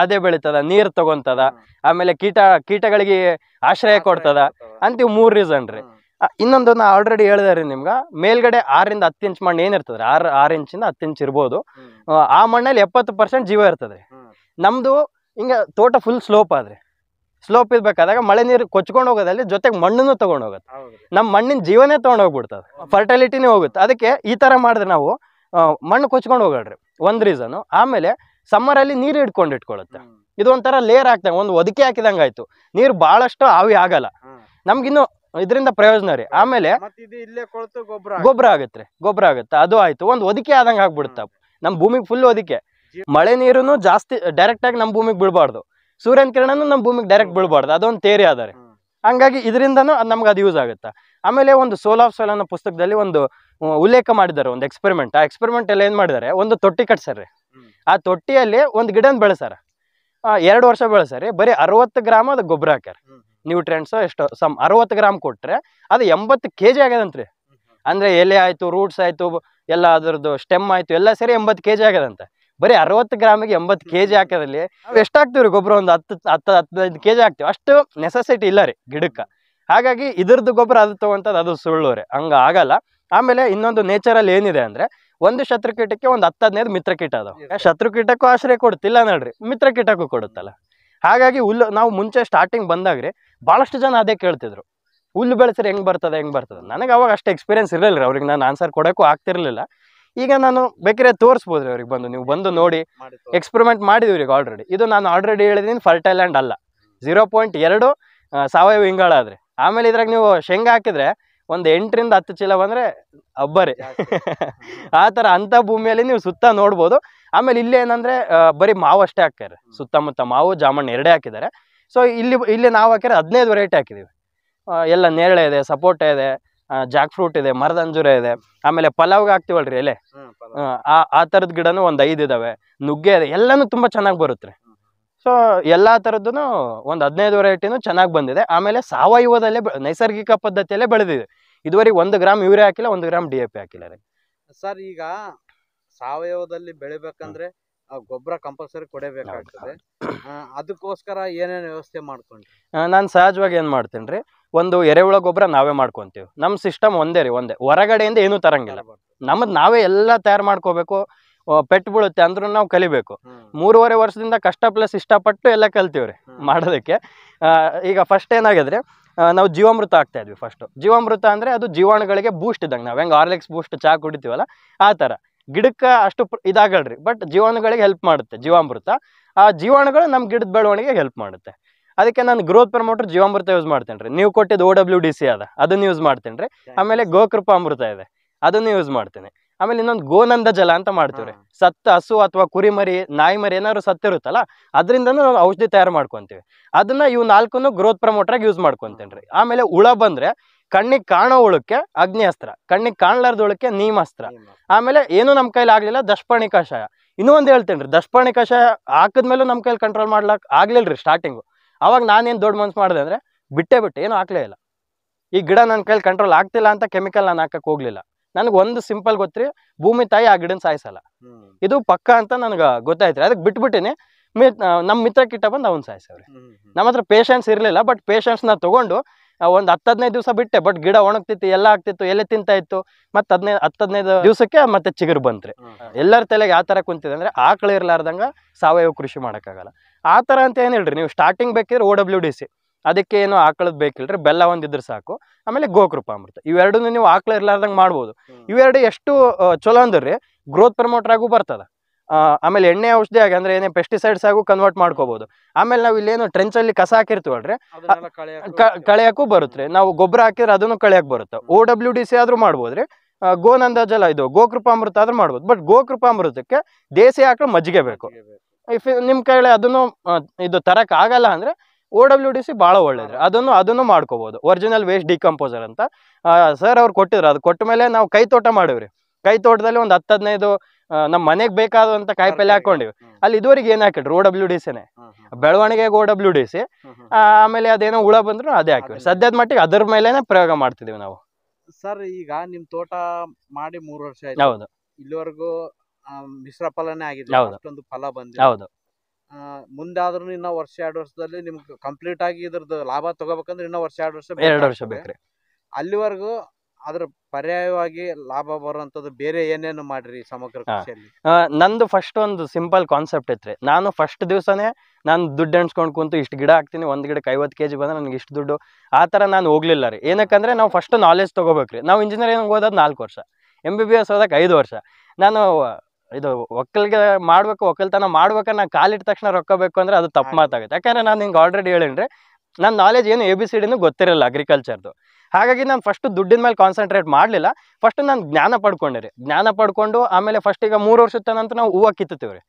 ಅದೇ ಬೆಳಿತದ ನೀರ್ ತಗೊಂತದ ಆಮೇಲೆ ಕೀಟ ಕೀಟಗಳಿಗೆ ಆಶ್ರಯ ಕೊಡ್ತದ ಅಂತ ಇವ್ ಮೂರ್ ರೀಸನ್ ರೀ ಇನ್ನೊಂದು ನಾ ಆಲ್ರೆಡಿ ಹೇಳಿದೆ ರೀ ನಿಮ್ಗ ಮೇಲ್ಗಡೆ ಆರಿಂದ ಹತ್ತು ಇಂಚ್ ಮಣ್ಣು ಏನಿರ್ತದೆ ಆರ್ ಆರು ಇಂಚಿಂದ ಹತ್ತು ಇಂಚ್ ಇರ್ಬೋದು ಆ ಮಣ್ಣಲ್ಲಿ ಎಪ್ಪತ್ತು ಪರ್ಸೆಂಟ್ ಜೀವ ಇರ್ತದೆ ನಮ್ದು ಹಿಂಗ ತೋಟ ಫುಲ್ ಸ್ಲೋಪ್ ಆದ್ರೆ ಸ್ಲೋಪ್ ಇರ್ಬೇಕಾದಾಗ ಮಳೆ ನೀರು ಕೊಚ್ಕೊಂಡು ಹೋಗೋದಲ್ಲಿ ಜೊತೆಗೆ ಮಣ್ಣನ್ನು ತಗೊಂಡು ಹೋಗುತ್ತೆ ನಮ್ಮ ಮಣ್ಣಿನ ಜೀವನೇ ತಗೊಂಡು ಹೋಗ್ಬಿಡ್ತದೆ ಫರ್ಟಿಲಿಟಿನೇ ಹೋಗುತ್ತೆ ಅದಕ್ಕೆ ಈ ತರ ಮಾಡಿದ್ರೆ ನಾವು ಮಣ್ಣು ಕೊಚ್ಕೊಂಡು ಹೋಗಲ್ರಿ ಒಂದು ರೀಸನ್ ಆಮೇಲೆ ಅಲ್ಲಿ ನೀರು ಹಿಡ್ಕೊಂಡು ಇಟ್ಕೊಳುತ್ತೆ ಇದು ಒಂಥರ ಲೇಯರ್ ಆಗ್ತಂಗೆ ಒಂದು ಒದಿಕೆ ಹಾಕಿದಂಗೆ ಆಯಿತು ನೀರು ಬಹಳಷ್ಟು ಆವಿ ಆಗಲ್ಲ ನಮ್ಗಿನ್ನು ಇದರಿಂದ ಪ್ರಯೋಜನ ರೀ ಆಮೇಲೆ ಗೊಬ್ಬರ ಆಗುತ್ತೆ ಗೊಬ್ಬರ ಆಗುತ್ತೆ ಅದು ಆಯ್ತು ಒಂದು ಒದಿಕೆ ಆದಂಗೆ ಆಗ್ಬಿಡುತ್ತೆ ನಮ್ಮ ಭೂಮಿಗೆ ಫುಲ್ ಒದಿಕೆ ಮಳೆ ನೀರು ಜಾಸ್ತಿ ಡೈರೆಕ್ಟಾಗಿ ನಮ್ಮ ಭೂಮಿಗೆ ಬಿಡಬಾರ್ದು ಸೂರ್ಯನ ಕಿರಣನು ನಮ್ಮ ಭೂಮಿಗೆ ಡೈರೆಕ್ಟ್ ಬೀಳ್ಬಾರ್ದು ಅದೊಂದು ತೇರಿ ಆದರೆ ಹಂಗಾಗಿ ಇದರಿಂದನೂ ಅದು ನಮ್ಗೆ ಅದು ಯೂಸ್ ಆಗುತ್ತೆ ಆಮೇಲೆ ಒಂದು ಸೋಲ್ ಆಫ್ ಸೋಲ್ ಅನ್ನೋ ಪುಸ್ತಕದಲ್ಲಿ ಒಂದು ಉಲ್ಲೇಖ ಮಾಡಿದ್ದಾರೆ ಒಂದು ಎಕ್ಸ್ಪೆರಿಮೆಂಟ್ ಆ ಎಕ್ಸ್ಪೆರಿಮೆಂಟ್ ಅಲ್ಲಿ ಏನು ಮಾಡಿದ್ದಾರೆ ಒಂದು ತೊಟ್ಟಿ ಕಟ್ಸರ್ರಿ ಆ ತೊಟ್ಟಿಯಲ್ಲಿ ಒಂದು ಗಿಡನ ಬೆಳೆಸಾರ ಎರಡು ವರ್ಷ ಬೆಳೆಸಾರೆ ಬರೀ ಅರವತ್ತು ಗ್ರಾಮ್ ಅದು ಗೊಬ್ಬರ ಹಾಕ್ಯಾರ ನ್ಯೂಟ್ರಿಯೆಂಟ್ಸ್ ಎಷ್ಟು ಸಮ್ ಅರವತ್ತು ಗ್ರಾಮ್ ಕೊಟ್ಟರೆ ಅದು ಎಂಬತ್ತು ಕೆ ಜಿ ಆಗ್ಯದಂತ್ರಿ ಅಂದರೆ ಎಲೆ ಆಯಿತು ರೂಟ್ಸ್ ಆಯಿತು ಎಲ್ಲ ಅದರದ್ದು ಸ್ಟೆಮ್ ಆಯಿತು ಎಲ್ಲ ಸೇರಿ ಎಂಬತ್ತು ಕೆ ಜಿ ಆಗ್ಯದಂತೆ ಬರೀ ಅರವತ್ತು ಗ್ರಾಮಿಗೆ ಎಂಬತ್ತು ಕೆ ಜಿ ಹಾಕೋದ್ರಲ್ಲಿ ಎಷ್ಟಾಗ್ತಿವ್ರಿ ರೀ ಗೊಬ್ಬರ ಒಂದು ಹತ್ತು ಹತ್ತು ಹದಿನೈದು ಕೆ ಜಿ ಹಾಕ್ತೀವಿ ಅಷ್ಟು ನೆಸಸಿಟಿ ಇಲ್ಲ ರೀ ಗಿಡಕ್ಕೆ ಹಾಗಾಗಿ ಇದ್ರದ್ದು ಗೊಬ್ಬರ ಅದು ತೊಗೊಂತದ್ದು ಅದು ಸುಳ್ಳು ರೀ ಹಂಗೆ ಆಗಲ್ಲ ಆಮೇಲೆ ಇನ್ನೊಂದು ನೇಚರಲ್ಲಿ ಏನಿದೆ ಅಂದರೆ ಒಂದು ಶತ್ರುಕೀಟಕ್ಕೆ ಒಂದು ಹತ್ತು ಹದಿನೈದು ಮಿತ್ರಕೀಟ ಶತ್ರು ಕೀಟಕ್ಕೂ ಆಶ್ರಯ ಕೊಡ್ತಿಲ್ಲ ನೋಡ್ರಿ ಮಿತ್ರಕೀಟಕ್ಕೂ ಕೊಡುತ್ತಲ್ಲ ಹಾಗಾಗಿ ಹುಲ್ಲು ನಾವು ಮುಂಚೆ ಸ್ಟಾರ್ಟಿಂಗ್ ಬಂದಾಗ್ರಿ ಭಾಳಷ್ಟು ಜನ ಅದೇ ಕೇಳ್ತಿದ್ರು ಹುಲ್ಲು ಬೆಳೆಸಿದ್ರೆ ಹೆಂಗೆ ಬರ್ತದೆ ಹೆಂಗೆ ಬರ್ತದೆ ನನಗೆ ಅವಾಗ ಅಷ್ಟು ಎಕ್ಸ್ಪೀರಿಯನ್ಸ್ ಇರಲಿಲ್ಲ ರೀ ಅವ್ರಿಗೆ ನಾನು ಆನ್ಸರ್ ಕೊಡೋಕ್ಕೂ ಆಗ್ತಿರ್ಲಿಲ್ಲ ಈಗ ನಾನು ಬೇಕಿದ್ರೆ ತೋರಿಸ್ಬೋದು ಅವ್ರಿಗೆ ಬಂದು ನೀವು ಬಂದು ನೋಡಿ ಎಕ್ಸ್ಪೆರಿಮೆಂಟ್ ಮಾಡಿದ್ವಿ ಇವ್ರಿಗೆ ಆಲ್ರೆಡಿ ಇದು ನಾನು ಆಲ್ರೆಡಿ ಹೇಳಿದ್ದೀನಿ ಫರ್ಟೈಲ್ ಆ್ಯಂಡ್ ಅಲ್ಲ ಝೀರೋ ಪಾಯಿಂಟ್ ಎರಡು ಸಾವಯವ ಇಂಗಾಳ ಆದರೆ ಆಮೇಲೆ ಇದ್ರಾಗ ನೀವು ಶೇಂಗಾ ಹಾಕಿದ್ರೆ ಒಂದು ಎಂಟರಿಂದ ಹತ್ತು ಚೀಲ ಬಂದರೆ ಅಬ್ಬರಿ ಆ ಥರ ಅಂಥ ಭೂಮಿಯಲ್ಲಿ ನೀವು ಸುತ್ತ ನೋಡ್ಬೋದು ಆಮೇಲೆ ಇಲ್ಲಿ ಏನಂದರೆ ಬರೀ ಮಾವು ಅಷ್ಟೇ ಹಾಕ್ತಾರೆ ಸುತ್ತಮುತ್ತ ಮಾವು ಜಾಮಣ್ಣು ಎರಡೇ ಹಾಕಿದ್ದಾರೆ ಸೊ ಇಲ್ಲಿ ಇಲ್ಲಿ ನಾವು ಹಾಕಿದ್ರೆ ಹದಿನೈದು ವೆರೈಟಿ ಹಾಕಿದ್ದೀವಿ ಎಲ್ಲ ನೇರಳೆ ಇದೆ ಸಪೋಟ ಇದೆ ಜಾಕ್ ಫ್ರೂಟ್ ಇದೆ ಮರದ ಅಂಜೂರ ಇದೆ ಆಮೇಲೆ ಪಲಾವ್ಗೆ ಹಾಕ್ತಿವಲ್ರಿ ಎಲೆ ಆ ಆ ಥರದ ಗಿಡನೂ ಒಂದು ಐದು ಇದಾವೆ ನುಗ್ಗೆ ಇದೆ ಎಲ್ಲಾನು ತುಂಬ ಚೆನ್ನಾಗಿ ಬರುತ್ತೆ ಸೊ ಎಲ್ಲಾ ಥರದ್ದು ಒಂದು ಹದಿನೈದು ವೆರೈಟಿನೂ ಚೆನ್ನಾಗಿ ಬಂದಿದೆ ಆಮೇಲೆ ಸಾವಯವದಲ್ಲೇ ನೈಸರ್ಗಿಕ ಪದ್ಧತಿಯಲ್ಲೇ ಬೆಳೆದಿದೆ ಇದುವರೆಗೆ ಒಂದು ಗ್ರಾಮ್ ಯೂರಿಯಾ ಹಾಕಿಲ್ಲ ಒಂದು ಗ್ರಾಮ್ ಡಿ ಎ ಪಿ ಹಾಕಿಲ್ಲ ಸರ್ ಈಗ ಸಾವಯವದಲ್ಲಿ ಬೆಳಿಬೇಕಂದ್ರೆ ಗೊಬ್ಬರ ಕಂಪಲ್ಸರಿ ಕೊಡಬೇಕಾಗ್ತದೆ ಅದಕ್ಕೋಸ್ಕರ ಏನೇನು ವ್ಯವಸ್ಥೆ ಮಾಡ್ಕೊಂಡು ನಾನು ಸಹಜವಾಗಿ ಏನು ಮಾಡ್ತೀನಿ ರೀ ಒಂದು ಎರೆಹುಳ ಗೊಬ್ಬರ ನಾವೇ ಮಾಡ್ಕೊಂತೀವಿ ನಮ್ಮ ಸಿಸ್ಟಮ್ ಒಂದೇ ರೀ ಒಂದೇ ಹೊರಗಡೆಯಿಂದ ಏನೂ ತರಂಗಿಲ್ಲ ನಮ್ಮದು ನಾವೇ ಎಲ್ಲ ತಯಾರು ಮಾಡ್ಕೋಬೇಕು ಪೆಟ್ಟು ಬೀಳುತ್ತೆ ಅಂದ್ರೂ ನಾವು ಕಲಿಬೇಕು ಮೂರುವರೆ ವರ್ಷದಿಂದ ಕಷ್ಟ ಪ್ಲಸ್ ಇಷ್ಟಪಟ್ಟು ಎಲ್ಲ ಕಲ್ತೀವ್ರಿ ಮಾಡೋದಕ್ಕೆ ಈಗ ಫಸ್ಟ್ ಏನಾಗಿದ್ರೆ ನಾವು ಜೀವಾಮೃತ ಆಗ್ತಾ ಇದ್ವಿ ಫಸ್ಟು ಜೀವಾಮೃತ ಅಂದರೆ ಅದು ಜೀವಾಣುಗಳಿಗೆ ಬೂಸ್ಟ್ ಇದ್ದಂಗೆ ನಾವು ಹೆಂಗೆ ಆರ್ಲೆಕ್ಸ್ ಬೂಸ್ಟ್ ಚಾ ಕುಡಿತೀವಲ್ಲ ಆ ಥರ ಗಿಡಕ್ಕೆ ಅಷ್ಟು ಇದಾಗಲ್ರಿ ಬಟ್ ಜೀವಾಣುಗಳಿಗೆ ಹೆಲ್ಪ್ ಮಾಡುತ್ತೆ ಜೀವಾಮೃತ ಆ ಜೀವಾಣುಗಳು ನಮ್ಮ ಗಿಡದ ಬೆಳವಣಿಗೆಗೆ ಹೆಲ್ಪ್ ಮಾಡುತ್ತೆ ಅದಕ್ಕೆ ನಾನು ಗ್ರೋತ್ ಪ್ರಮೋಟರ್ ಜೀವಾಮೃತ ಯೂಸ್ ಮಾಡ್ತೇನೆ ರೀ ನೀವು ಕೊಟ್ಟಿದ್ದು ಓ ಡಬ್ಲ್ಯೂ ಡಿ ಸಿ ಅದ ಅದನ್ನು ಯೂಸ್ ಮಾಡ್ತೇನೆ ರೀ ಆಮೇಲೆ ಗೋಕೃಪ ಅಮೃತ ಇದೆ ಅದನ್ನು ಯೂಸ್ ಮಾಡ್ತೇನೆ ಆಮೇಲೆ ಇನ್ನೊಂದು ಗೋನಂದ ಜಲ ಅಂತ ರೀ ಸತ್ತ ಹಸು ಅಥವಾ ಕುರಿಮರಿ ನಾಯಿ ಮರಿ ಏನಾದ್ರು ಸತ್ತಿರುತ್ತಲ್ಲ ಅದರಿಂದ ನಾವು ಔಷಧಿ ತಯಾರು ಮಾಡ್ಕೊತೀವಿ ಅದನ್ನ ಇವು ನಾಲ್ಕನ್ನು ಗ್ರೋತ್ ಪ್ರಮೋಟರ್ ಆಗಿ ಯೂಸ್ ಮಾಡ್ಕೊತೇನೆ ರೀ ಆಮೇಲೆ ಹುಳ ಬಂದ್ರೆ ಕಣ್ಣಿಗೆ ಕಾಣೋ ಉಳಕ್ಕೆ ಅಸ್ತ್ರ ಕಣ್ಣಿಗೆ ಕಾಣ್ಲಾರ್ದ ಉಳಕ್ಕೆ ಅಸ್ತ್ರ ಆಮೇಲೆ ಏನು ನಮ್ಮ ಕೈಲಿ ಆಗಲಿಲ್ಲ ದಶಪರ್ಣಿ ಕಷಾಯ ಇನ್ನೂ ಒಂದು ಹೇಳ್ತೇನೆ ರೀ ದಶಪರ್ಣಿ ಕಷಾಯ ಹಾಕಿದ್ಮೇಲೂ ನಮ್ಮ ಕೈಲಿ ಕಂಟ್ರೋಲ್ ಮಾಡ್ಲಾಕ್ ಆಗ್ಲಿಲ್ಲ ರೀ ಸ್ಟಾರ್ಟಿಂಗು ಅವಾಗ ನಾನೇನು ದೊಡ್ಡ ಮನ್ಸು ಮಾಡಿದೆ ಅಂದರೆ ಬಿಟ್ಟೇ ಬಿಟ್ಟೆ ಏನೂ ಹಾಕ್ಲೇ ಇಲ್ಲ ಈ ಗಿಡ ನನ್ನ ಕೈಲಿ ಕಂಟ್ರೋಲ್ ಆಗ್ತಿಲ್ಲ ಅಂತ ಕೆಮಿಕಲ್ ನಾನು ಹಾಕಕ್ಕೆ ಹೋಗ್ಲಿಲ್ಲ ನನಗೆ ಒಂದು ಸಿಂಪಲ್ ಗೊತ್ತ್ರಿ ಭೂಮಿ ತಾಯಿ ಆ ಗಿಡನ ಸಾಯಿಸಲ್ಲ ಇದು ಪಕ್ಕ ಅಂತ ನನಗೆ ಗೊತ್ತಾಯ್ತು ಅದಕ್ಕೆ ಬಿಟ್ಬಿಟ್ಟಿನಿ ಮಿತ್ ನಮ್ಮ ಮಿತ್ರ ಕಿಟ್ಟ ಬಂದು ಅವ್ನು ಸಾಯಿಸವ್ರಿ ನಮ್ಮ ಹತ್ರ ಪೇಷನ್ಸ್ ಇರಲಿಲ್ಲ ಬಟ್ ಪೇಷನ್ಸ್ನ ತೊಗೊಂಡು ಒಂದು ಹತ್ತು ಹದಿನೈದು ದಿವಸ ಬಿಟ್ಟೆ ಬಟ್ ಗಿಡ ಒಣಗ್ತಿತ್ತು ಎಲ್ಲ ಆಗ್ತಿತ್ತು ಎಲೆ ತಿಂತಾ ಇತ್ತು ಮತ್ತೆ ಹದಿನೈದು ಹತ್ತು ಹದಿನೈದು ದಿವಸಕ್ಕೆ ಮತ್ತೆ ಚಿಗುರು ಬಂತ್ರಿ ಎಲ್ಲರ ತಲೆಗೆ ಆ ಥರ ಕುಂತಿದೆ ಅಂದ್ರೆ ಆಕಳು ಇರಲಾರ್ದಂಗೆ ಸಾವಯವ ಕೃಷಿ ಮಾಡೋಕ್ಕಾಗಲ್ಲ ಆ ಥರ ಅಂತ ಏನು ಹೇಳ್ರಿ ನೀವು ಸ್ಟಾರ್ಟಿಂಗ್ ಬೇಕಿದ್ರೆ ಓ ಡಬ್ಲ್ಯೂ ಡಿ ಸಿ ಅದಕ್ಕೆ ಏನು ಆಕಳದ್ ಬೇಕಿಲ್ರಿ ಬೆಲ್ಲ ಒಂದಿದ್ರೆ ಸಾಕು ಆಮೇಲೆ ಗೋಕೃಪ ಅಮೃತ ಇವೆರಡೂ ನೀವು ಆಕಳು ಇರ್ಲಾರ್ದಂಗೆ ಮಾಡ್ಬೋದು ಇವೆರಡು ಎಷ್ಟು ಚಲೋ ಅಂದ್ರಿ ಗ್ರೋತ್ ಪ್ರಮೋಟರ್ ಆಗು ಬರ್ತದ ಆಮೇಲೆ ಎಣ್ಣೆ ಔಷಧಿ ಆಗಿ ಅಂದ್ರೆ ಏನೇ ಪೆಸ್ಟಿಸೈಡ್ಸ್ ಆಗು ಕನ್ವರ್ಟ್ ಮಾಡ್ಕೋಬಹುದು ಆಮೇಲೆ ನಾವು ಇಲ್ಲೇನು ಟ್ರೆಂಚ್ ಅಲ್ಲಿ ಕಸ ಹಾಕಿರ್ತೀವಲ್ರಿ ಕಳೆಯಕ್ಕೂ ಬರುತ್ತೆ ನಾವು ಗೊಬ್ಬರ ಹಾಕಿದ್ರೆ ಅದನ್ನು ಕಳೆಯಕ್ ಬರುತ್ತೆ ಓ ಡಬ್ಲ್ಯೂ ಡಿ ಸಿ ಆದ್ರೂ ಮಾಡ್ಬೋದ್ರಿ ಗೋನ್ ಅಂದಾಜಲ್ಲ ಇದು ಅಮೃತ ಆದ್ರೂ ಮಾಡ್ಬೋದು ಬಟ್ ಅಮೃತಕ್ಕೆ ದೇಸಿ ಹಾಕಲು ಮಜ್ಜಿಗೆ ಬೇಕು ಇಫ್ ನಿಮ್ ಕೈಲಿ ಅದನ್ನು ಇದು ತರಕ್ ಆಗಲ್ಲ ಅಂದ್ರೆ ಓ ಡಬ್ಲ್ಯೂ ಡಿ ಸಿ ಬಹಳ ಒಳ್ಳೇದ್ರಿ ಅದನ್ನು ಅದನ್ನು ಮಾಡ್ಕೋಬಹುದು ಒರಿಜಿನಲ್ ವೇಸ್ಟ್ ಡಿಕಂಪೋಸರ್ ಅಂತ ಸರ್ ಅವ್ರು ಕೊಟ್ಟಿದ್ರು ಅದು ಕೊಟ್ಟ ಮೇಲೆ ನಾವು ಕೈ ತೋಟ ಮಾಡಿವ್ರಿ ಕೈ ತೋಟದಲ್ಲಿ ಒಂದು ಹತ್ತದ್ನೈದು ನಮ್ಮ ಮನೆಗೆ ಬೇಕಾದಂತ ಕಾಯಿಪಲ್ಲೆ ಹಾಕೊಂಡಿವಿ ಅಲ್ಲಿ ಇದುವರೆಗೆ ಏನ್ ಹಾಕಿಡ್ರಿ ಓ ಡಬ್ಲ್ಯೂ ಡಿ ಸಿನೇ ಬೆಳವಣಿಗೆಗೆ ಓ ಡಬ್ಲ್ಯೂ ಡಿ ಸಿ ಆಮೇಲೆ ಅದೇನೋ ಹುಳ ಬಂದ್ರು ಅದೇ ಹಾಕಿವಿ ಸದ್ಯದ ಮಟ್ಟಿಗೆ ಅದ್ರ ಮೇಲೆನೆ ಪ್ರಯೋಗ ಮಾಡ್ತಿದೀವಿ ನಾವು ಸರ್ ಈಗ ನಿಮ್ ತೋಟ ಮಾಡಿ ಮೂರು ವರ್ಷ ಆಯ್ತು ಹೌದು ಇಲ್ಲಿವರೆಗೂ ಮಿಶ್ರ ಫಲನೇ ಆಗಿದೆ ಫಲ ಬಂದಿದೆ ಹೌದು ಮುಂದಾದ್ರೂ ಇನ್ನ ವರ್ಷ ಎರಡು ವರ್ಷದಲ್ಲಿ ನಿಮ್ಗೆ ಕಂಪ್ಲೀಟ್ ಆಗಿ ಇದ್ರದ್ದು ಲಾಭ ತಗೋಬೇಕಂದ್ರೆ ಇನ್ನ ವರ್ಷ ಎರಡು ವರ್ಷ ಎರಡು ವರ್ಷ ಬೇಕ್ರಿ ಅಲ್ಲಿವರೆಗೂ ಅದ್ರ ಪರ್ಯಾಯವಾಗಿ ಲಾಭ ಬರುವಂತದ್ದು ಬೇರೆ ಏನೇನು ಮಾಡ್ರಿ ಸಮಗ್ರ ನಂದು ಫಸ್ಟ್ ಒಂದು ಸಿಂಪಲ್ ಕಾನ್ಸೆಪ್ಟ್ ಐತ್ರಿ ನಾನು ಫಸ್ಟ್ ದಿವಸನೇ ನಾನು ದುಡ್ಡು ಎಣಿಸ್ಕೊಂಡು ಕುಂತು ಇಷ್ಟು ಗಿಡ ಹಾಕ್ತೀನಿ ಒಂದು ಗಿಡಕ್ಕೆ ಐವತ್ತು ಕೆಜಿ ಜಿ ಬಂದ್ರೆ ನನಗೆ ಇಷ್ಟು ದುಡ್ಡು ಆ ಥರ ನಾನು ಹೋಗ್ಲಿಲ್ಲ ರೀ ಏನಕ್ಕಂದ್ರೆ ನಾವು ಫಸ್ಟ್ ನಾಲೆಜ್ ತೊಗೋಬೇಕ್ರಿ ನಾವು ಇಂಜಿನಿಯರಿಂಗ್ ಓದೋದು ನಾಲ್ಕು ವರ್ಷ ಎಮ್ ಬಿ ಬಿ ಎಸ್ ಓದಕ್ಕೆ ಐದು ವರ್ಷ ನಾನು ಇದು ಒಕ್ಕಲಿಗೆ ಮಾಡ್ಬೇಕು ಒಕ್ಕಲ್ತನ ಮಾಡ್ಬೇಕು ನಾ ಕಾಲಿಟ್ಟ ತಕ್ಷಣ ರೊಕ್ಕ ಬೇಕು ಅಂದ್ರೆ ಅದು ತಪ್ಪು ಮಾತಾಗುತ್ತೆ ಯಾಕಂದ್ರೆ ನಾನು ಹಿಂಗೆ ಆಲ್ರೆಡಿ ಹೇಳಿನ್ರಿ ನನ್ನ ನಾಲೆಜ್ ಏನು ಎ ಬಿ ಸಿ ಡಿನೂ ಗೊತ್ತಿರಲ್ಲ ಅಗ್ರಿಕಲ್ಚರ್ದು ಹಾಗಾಗಿ ನಾನು ಫಸ್ಟ್ ದುಡ್ಡಿನ ಮೇಲೆ ಕಾನ್ಸಂಟ್ರೇಟ್ ಮಾಡಲಿಲ್ಲ ಫಸ್ಟ್ ನಾನು ಜ್ಞಾನ ಪಡ್ಕೊಂಡಿರಿ ಜ್ಞಾನ ಪಡ್ಕೊಂಡು ಆಮೇಲೆ ಫಸ್ಟ್ ಈಗ ಮೂರು ವರ್ಷದ ನಂತರ ನಾವು ಹೂವು ಕಿತ್ತೀವಿ ರೀ